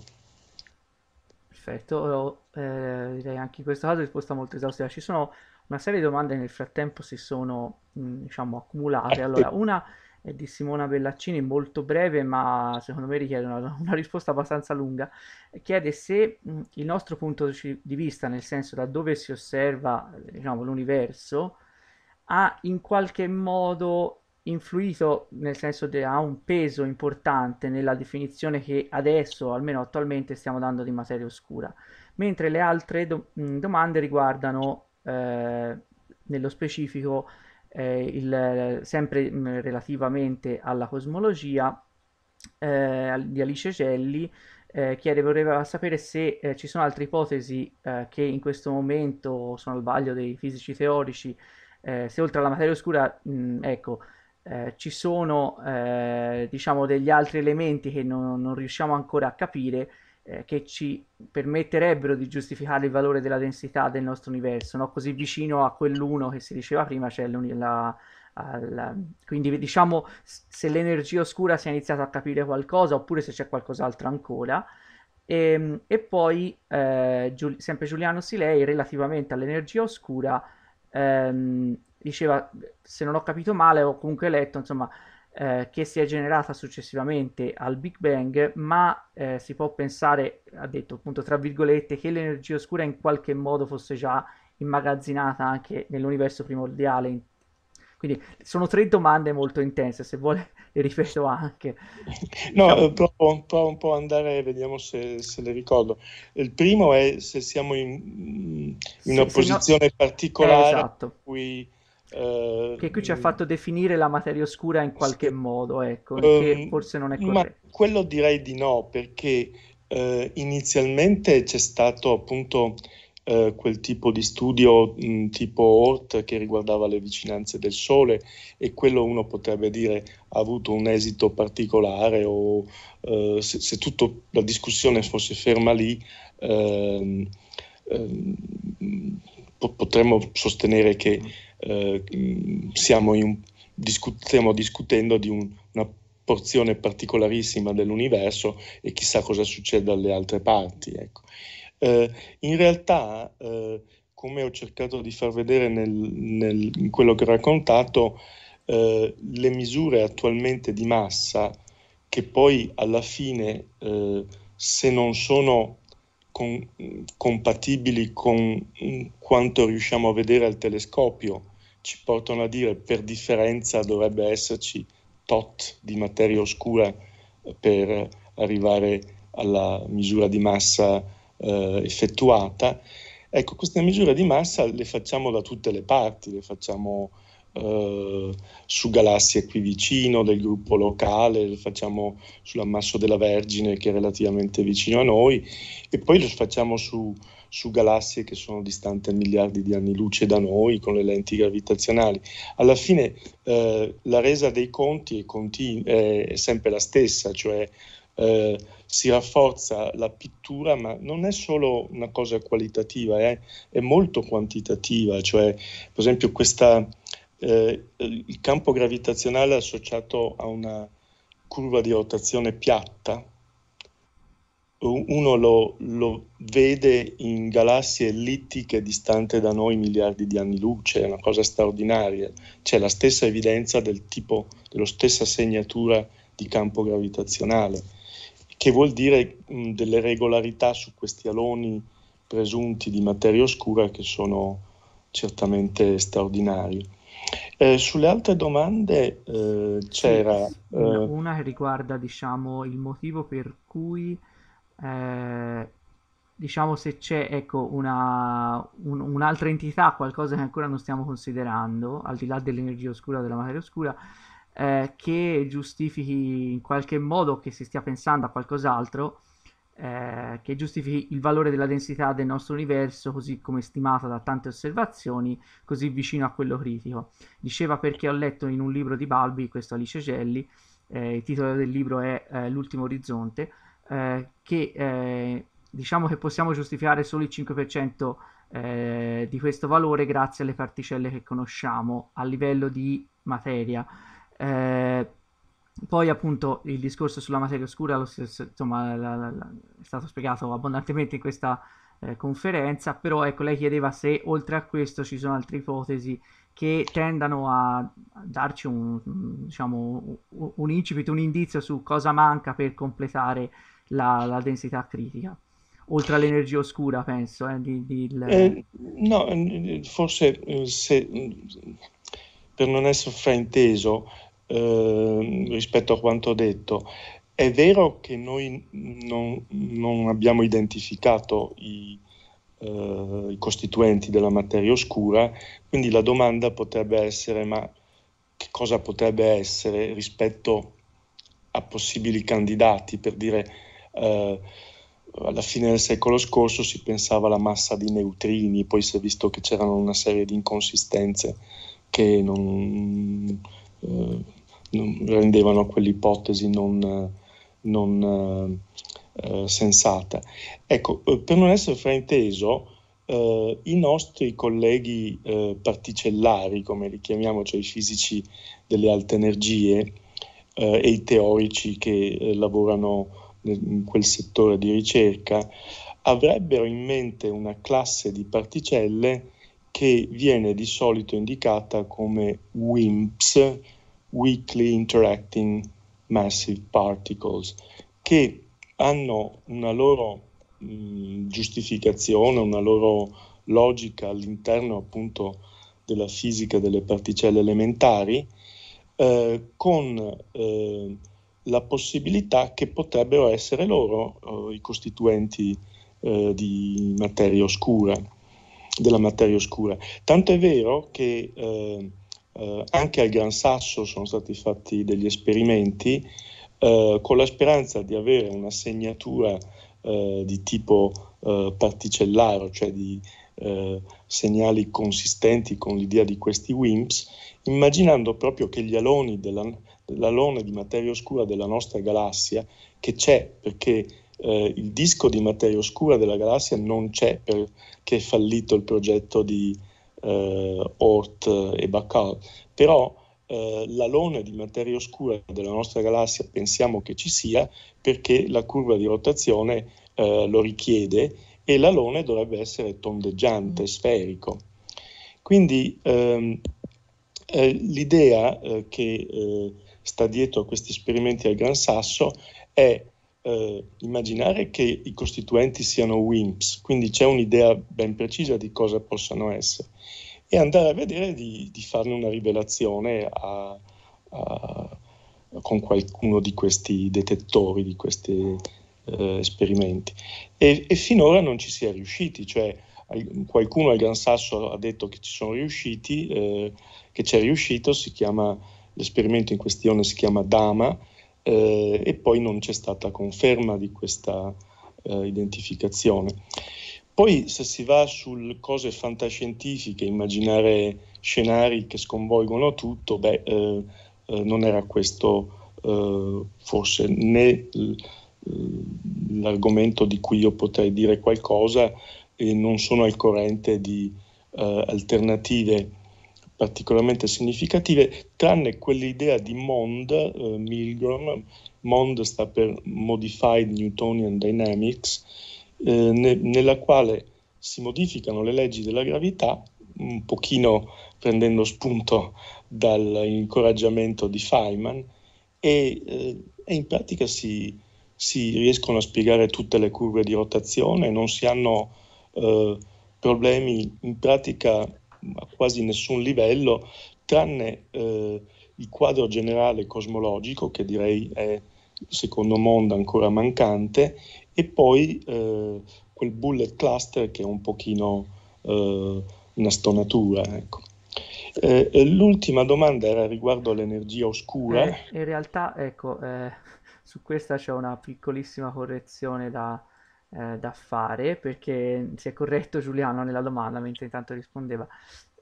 [SPEAKER 2] Perfetto, eh, direi anche in questo caso risposta molto esaustiva. Ci sono una serie di domande nel frattempo si sono mh, mm, diciamo, accumulate. Ecco. Allora, una è di Simona Bellaccini, molto breve, ma secondo me richiede una, una risposta abbastanza lunga. Chiede se mh, mm, il nostro punto di vista, nel senso da dove si osserva diciamo, l'universo, ha in qualche modo influito nel senso che ha un peso importante nella definizione che adesso, almeno attualmente, stiamo dando di materia oscura, mentre le altre do- domande riguardano eh, nello specifico eh, il, sempre mh, relativamente alla cosmologia eh, di Alice Gelli eh, chiede, vorrebbe sapere se eh, ci sono altre ipotesi eh, che in questo momento sono al vaglio dei fisici teorici, eh, se oltre alla materia oscura, mh, ecco, eh, ci sono eh, diciamo degli altri elementi che non, non riusciamo ancora a capire eh, che ci permetterebbero di giustificare il valore della densità del nostro universo, no? così vicino a quell'uno che si diceva prima, cioè la, alla... quindi diciamo se l'energia oscura si è iniziata a capire qualcosa oppure se c'è qualcos'altro ancora. E, ehm, e poi, eh, Giul... sempre Giuliano Silei, relativamente all'energia oscura, ehm, diceva, se non ho capito male, ho comunque letto, insomma, eh, che si è generata successivamente al Big Bang, ma eh, si può pensare, ha detto appunto tra virgolette, che l'energia oscura in qualche modo fosse già immagazzinata anche nell'universo primordiale. Quindi sono tre domande molto intense, se vuole le ripeto anche. No, eh, provo, provo un po' a andare, vediamo se,
[SPEAKER 1] se, le ricordo. Il primo è se siamo in,
[SPEAKER 2] in sì, opposizione no... Eh,
[SPEAKER 1] particolare eh, esatto.
[SPEAKER 2] a cui
[SPEAKER 1] eh,
[SPEAKER 2] che qui ci ha mm. fatto definire la materia oscura in qualche sì. modo, ecco, um, che ehm, forse non è corretto. Ma
[SPEAKER 1] quello direi di no, perché eh, inizialmente c'è stato appunto eh, quel tipo di studio mh, mm, tipo Hort che riguardava le vicinanze del Sole e quello uno potrebbe dire ha avuto un esito particolare o eh, se, se tutta la discussione fosse ferma lì ehm, ehm, potremmo sostenere che mm eh, in, discut, stiamo discutendo di un, una porzione particolarissima dell'universo e chissà cosa succede alle altre parti. Ecco. Eh, in realtà, eh, come ho cercato di far vedere nel, nel, in quello che ho raccontato, eh, le misure attualmente di massa, che poi alla fine, eh, se non sono con, compatibili con mm, quanto riusciamo a vedere al telescopio, ci portano a dire per differenza dovrebbe esserci tot di materia oscura eh, per arrivare alla misura di massa eh, effettuata. Ecco, queste misura di massa le facciamo da tutte le parti, le facciamo eh, su galassie qui vicino, del gruppo locale, lo facciamo sull'ammasso della Vergine che è relativamente vicino a noi e poi lo facciamo su, su galassie che sono distanti miliardi di anni luce da noi con le lenti gravitazionali. Alla fine eh, la resa dei conti è, continu- è sempre la stessa, cioè eh, si rafforza la pittura, ma non è solo una cosa qualitativa, è, eh, è molto quantitativa, cioè per esempio questa eh, eh, il campo gravitazionale associato a una curva di rotazione piatta, uno lo, lo vede in galassie ellittiche distante da noi miliardi di anni luce, è una cosa straordinaria, c'è la stessa evidenza del tipo, della stessa segnatura di campo gravitazionale, che vuol dire mh, delle regolarità su questi aloni presunti di materia oscura che sono certamente straordinarie. Eh, sulle altre domande eh, c'era... Sì, eh... Una
[SPEAKER 2] che riguarda diciamo, il motivo per cui, eh, diciamo, se c'è ecco, una, un, un'altra entità, qualcosa che ancora non stiamo considerando, al di là dell'energia oscura, della materia oscura, eh, che giustifichi in qualche modo che si stia pensando a qualcos'altro eh, che giustifichi il valore della densità del nostro universo, così come stimata da tante osservazioni, così vicino a quello critico. Diceva perché ho letto in un libro di Balbi, questo Alice Gelli, eh, il titolo del libro è eh, L'ultimo orizzonte, eh, che eh, diciamo che possiamo giustificare solo il 5% di questo valore grazie alle particelle che conosciamo a livello di materia. Eh, poi appunto il discorso sulla materia oscura stesso, insomma, la, la, la, è stato spiegato abbondantemente in questa eh, conferenza, però ecco, lei chiedeva se oltre a questo ci sono altre ipotesi che tendano a darci un, diciamo, un incipit, un indizio su cosa manca per completare la, la densità critica. Oltre all'energia oscura, penso. Eh, di, di il... eh, no, forse
[SPEAKER 1] eh, se, per non essere frainteso, Ehm, rispetto a quanto detto. È vero che noi non, non abbiamo identificato i, eh, i costituenti della materia oscura, quindi la domanda potrebbe essere ma che cosa potrebbe essere rispetto a possibili candidati, per dire eh, alla fine del secolo scorso si pensava alla massa di neutrini, poi si è visto che c'erano una serie di inconsistenze che non, eh, rendevano quell'ipotesi non, non eh, sensata. Ecco, eh, per non essere frainteso, eh, i nostri colleghi eh, particellari, come li chiamiamo, cioè i fisici delle alte energie eh, e i teorici che eh, lavorano in quel settore di ricerca, avrebbero in mente una classe di particelle che viene di solito indicata come WIMPs, weakly interacting massive particles, che hanno una loro mh, mm, giustificazione, una loro logica all'interno appunto della fisica delle particelle elementari, eh, con eh, la possibilità che potrebbero essere loro eh, i costituenti eh, materia oscura, della materia oscura. Tanto è vero che eh, eh, anche al Gran Sasso sono stati fatti degli esperimenti eh, con la speranza di avere una segnatura eh, di tipo eh, particellare, cioè di eh, segnali consistenti con l'idea di questi WIMPs, immaginando proprio che gli aloni della, dell'alone di materia oscura della nostra galassia, che c'è perché eh, il disco di materia oscura della galassia non c'è perché è fallito il progetto di eh, Oort e Bacall, però eh, l'alone di materia oscura della nostra galassia pensiamo che ci sia perché la curva di rotazione eh, lo richiede e l'alone dovrebbe essere tondeggiante, mm. sferico. Quindi ehm, eh, l'idea eh, che eh, sta dietro a questi esperimenti al Gran Sasso è eh, immaginare che i costituenti siano WIMPs, quindi c'è un'idea ben precisa di cosa possano essere, e andare a vedere di, di farne una rivelazione a, a, con qualcuno di questi detettori, di questi eh, esperimenti. E, e, finora non ci si è riusciti, cioè qualcuno al Gran Sasso ha detto che ci sono riusciti, eh, che c'è riuscito, si chiama, l'esperimento in questione si chiama DAMA, eh, e poi non c'è stata conferma di questa eh, identificazione. Poi se si va su cose fantascientifiche, immaginare scenari che sconvolgono tutto, beh, eh, eh non era questo eh, forse né eh, l'argomento di cui io potrei dire qualcosa e non sono al corrente di alternative particolarmente significative, tranne quell'idea di Mond, eh, Milgram, Mond sta per Modified Newtonian Dynamics, eh, ne, nella quale si modificano le leggi della gravità, un pochino prendendo spunto dall'incoraggiamento di Feynman, e, eh, e in pratica si, si, riescono a spiegare tutte le curve di rotazione, non si hanno eh, problemi in pratica a quasi nessun livello, tranne eh, il quadro generale cosmologico, che direi è secondo Mondo ancora mancante, e poi eh, quel bullet cluster che è un pochino eh, una stonatura. Ecco. Eh, l'ultima domanda era riguardo all'energia oscura. Eh,
[SPEAKER 2] in realtà, ecco, eh, su questa c'è una piccolissima correzione da eh, da fare perché si è corretto Giuliano nella domanda mentre intanto rispondeva.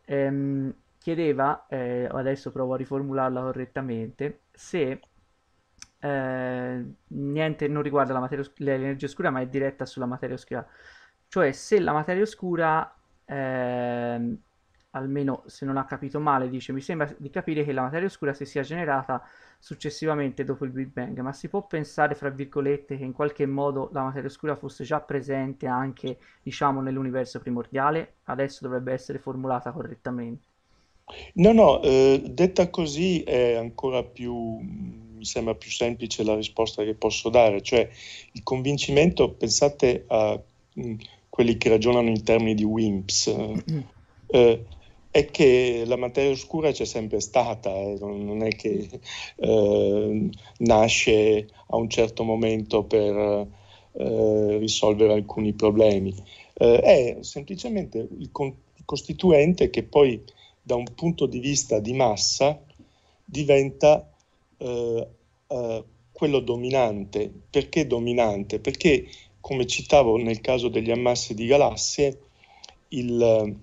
[SPEAKER 2] Ehm, chiedeva, eh, adesso provo a riformularla correttamente, se eh, niente non riguarda la materia, l'energia oscura ma è diretta sulla materia oscura, cioè se la materia oscura ehm, almeno se non ha capito male, dice mi sembra di capire che la materia oscura si sia generata successivamente dopo il Big Bang, ma si può pensare, fra virgolette, che in qualche modo la materia oscura fosse già presente anche, diciamo, nell'universo primordiale? Adesso dovrebbe essere formulata correttamente.
[SPEAKER 1] No, no, eh, detta così è ancora più, mi sembra più semplice la risposta che posso dare, cioè il convincimento, pensate a mh, mm, quelli che ragionano in termini di WIMPS, eh, è che la materia oscura c'è sempre stata, eh, non è che eh, nasce a un certo momento per eh, risolvere alcuni problemi, eh, è semplicemente il costituente che poi da un punto di vista di massa diventa eh, quello dominante. Perché dominante? Perché, come citavo nel caso degli ammassi di galassie, il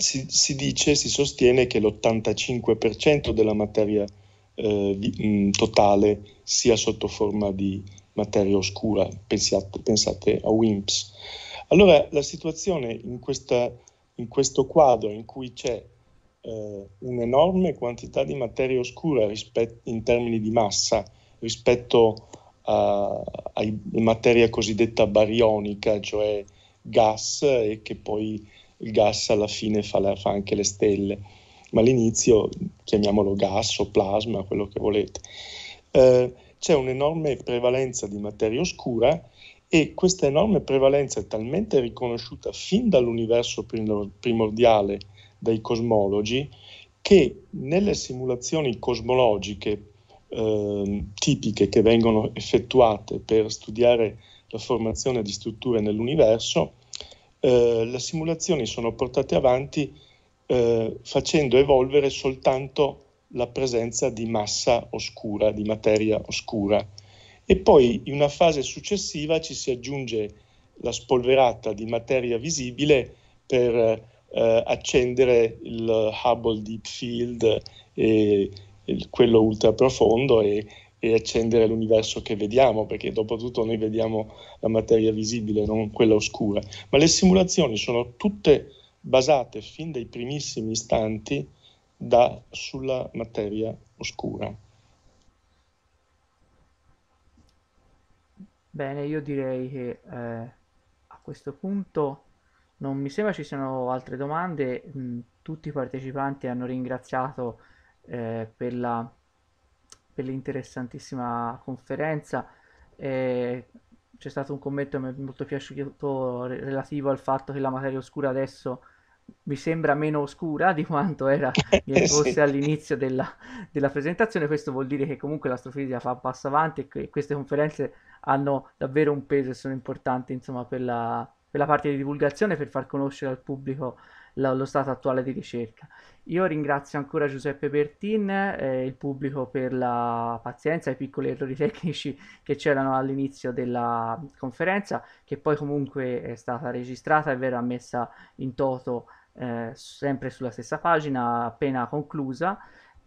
[SPEAKER 1] si, si dice, si sostiene che l'85% della materia eh, di, mh, totale sia sotto forma di materia oscura, pensate, pensate a WIMPS. Allora la situazione in, questa, in questo quadro in cui c'è eh, un'enorme quantità di materia oscura rispet- in termini di massa rispetto alla materia cosiddetta barionica, cioè gas e che poi il gas alla fine fa, la, fa anche le stelle, ma all'inizio chiamiamolo gas o plasma, quello che volete. Eh, c'è un'enorme prevalenza di materia oscura e questa enorme prevalenza è talmente riconosciuta fin dall'universo primordiale dai cosmologi che nelle simulazioni cosmologiche eh, tipiche che vengono effettuate per studiare la formazione di strutture nell'universo, eh, le simulazioni sono portate avanti eh, facendo evolvere soltanto la presenza di massa oscura, di materia oscura. E poi in una fase successiva ci si aggiunge la spolverata di materia visibile per eh, accendere il Hubble Deep Field e, e quello ultraprofondo e, e accendere l'universo che vediamo, perché dopo tutto noi vediamo la materia visibile, non quella oscura. Ma le simulazioni sono tutte basate fin dai primissimi istanti da, sulla materia oscura.
[SPEAKER 2] Bene, io direi che eh, a questo punto non mi sembra ci siano altre domande. Mm, tutti i partecipanti hanno ringraziato eh, per la per l'interessantissima conferenza. Eh, c'è stato un commento che mi è molto piaciuto relativo al fatto che la materia oscura adesso mi sembra meno oscura di quanto era eh, fosse all'inizio della, della, presentazione. Questo vuol dire che comunque l'astrofisica fa un passo avanti e che queste conferenze hanno davvero un peso e sono importanti insomma, per, la, per la parte di divulgazione, per far conoscere al pubblico lo, lo stato attuale di ricerca. Io ringrazio ancora Giuseppe Bertin e eh, il pubblico per la pazienza, i piccoli errori tecnici che c'erano all'inizio della conferenza, che poi comunque è stata registrata e verrà messa in toto eh, sempre sulla stessa pagina appena conclusa.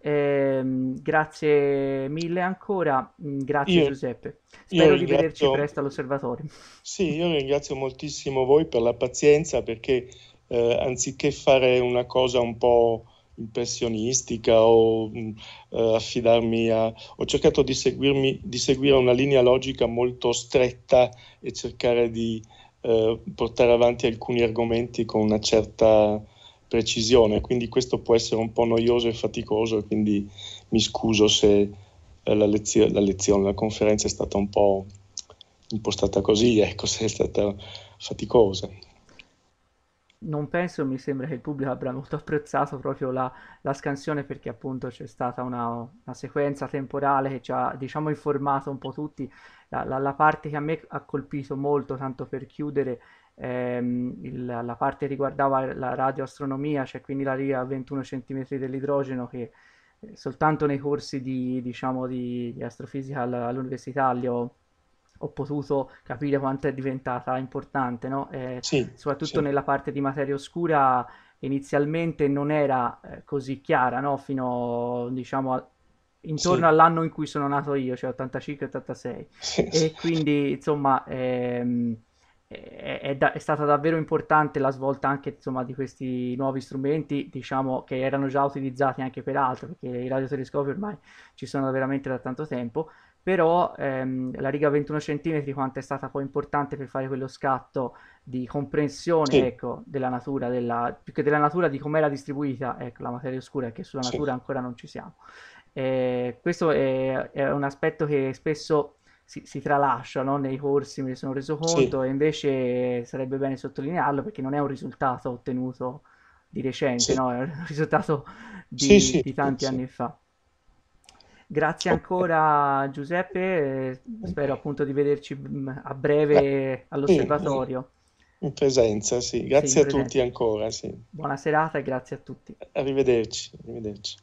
[SPEAKER 2] Eh, grazie mille ancora, mm, grazie io, Giuseppe. Spero di vederci presto all'osservatorio. Sì,
[SPEAKER 1] io ringrazio moltissimo voi per la pazienza perché eh, anziché fare una cosa un po' impressionistica o mh, mm, eh, affidarmi a... ho cercato di, seguirmi, di seguire una linea logica molto stretta e cercare di eh, portare avanti alcuni argomenti con una certa precisione, quindi questo può essere un po' noioso e faticoso, quindi mi scuso se eh, la, lezio- la lezione, la conferenza è stata un po' impostata così, ecco, se è stata faticosa
[SPEAKER 2] non penso, mi sembra che il pubblico abbia molto apprezzato proprio la, la scansione perché appunto c'è stata una, una, sequenza temporale che ci ha diciamo informato un po' tutti. La, la, la parte che a me ha colpito molto, tanto per chiudere, ehm, il, la parte riguardava la radioastronomia, cioè quindi la riga a 21 cm dell'idrogeno che eh, soltanto nei corsi di, diciamo, di, di astrofisica all'università li ho ho potuto capire quanto è diventata importante, no? eh, sì, soprattutto sì. nella parte di materia oscura inizialmente non era eh, così chiara, no? Fino, diciamo, a, intorno sì. all'anno in cui sono nato io, cioè 85-86. e quindi, insomma, ehm, è, è, da- è, stata davvero importante la svolta anche insomma, di questi nuovi strumenti, diciamo che erano già utilizzati anche per altro, perché i radiotelescopi ormai ci sono veramente da tanto tempo, però ehm, la riga 21 cm quanto è stata poi importante per fare quello scatto di comprensione sì. ecco, della natura, della, più che della natura di com'era distribuita ecco, la materia oscura, che sulla sì. natura ancora non ci siamo. Eh, questo è, è, un aspetto che spesso si, si tralascia no? nei corsi, me ne sono reso conto, sì. e invece sarebbe bene sottolinearlo perché non è un risultato ottenuto di recente, no? è un risultato di, di tanti anni fa. Grazie ancora Giuseppe, spero appunto di vederci mm, a breve all'osservatorio.
[SPEAKER 1] In presenza, sì. Grazie sì, a presenza. tutti ancora. Sì.
[SPEAKER 2] Buona serata e grazie a tutti.
[SPEAKER 1] Arrivederci. arrivederci.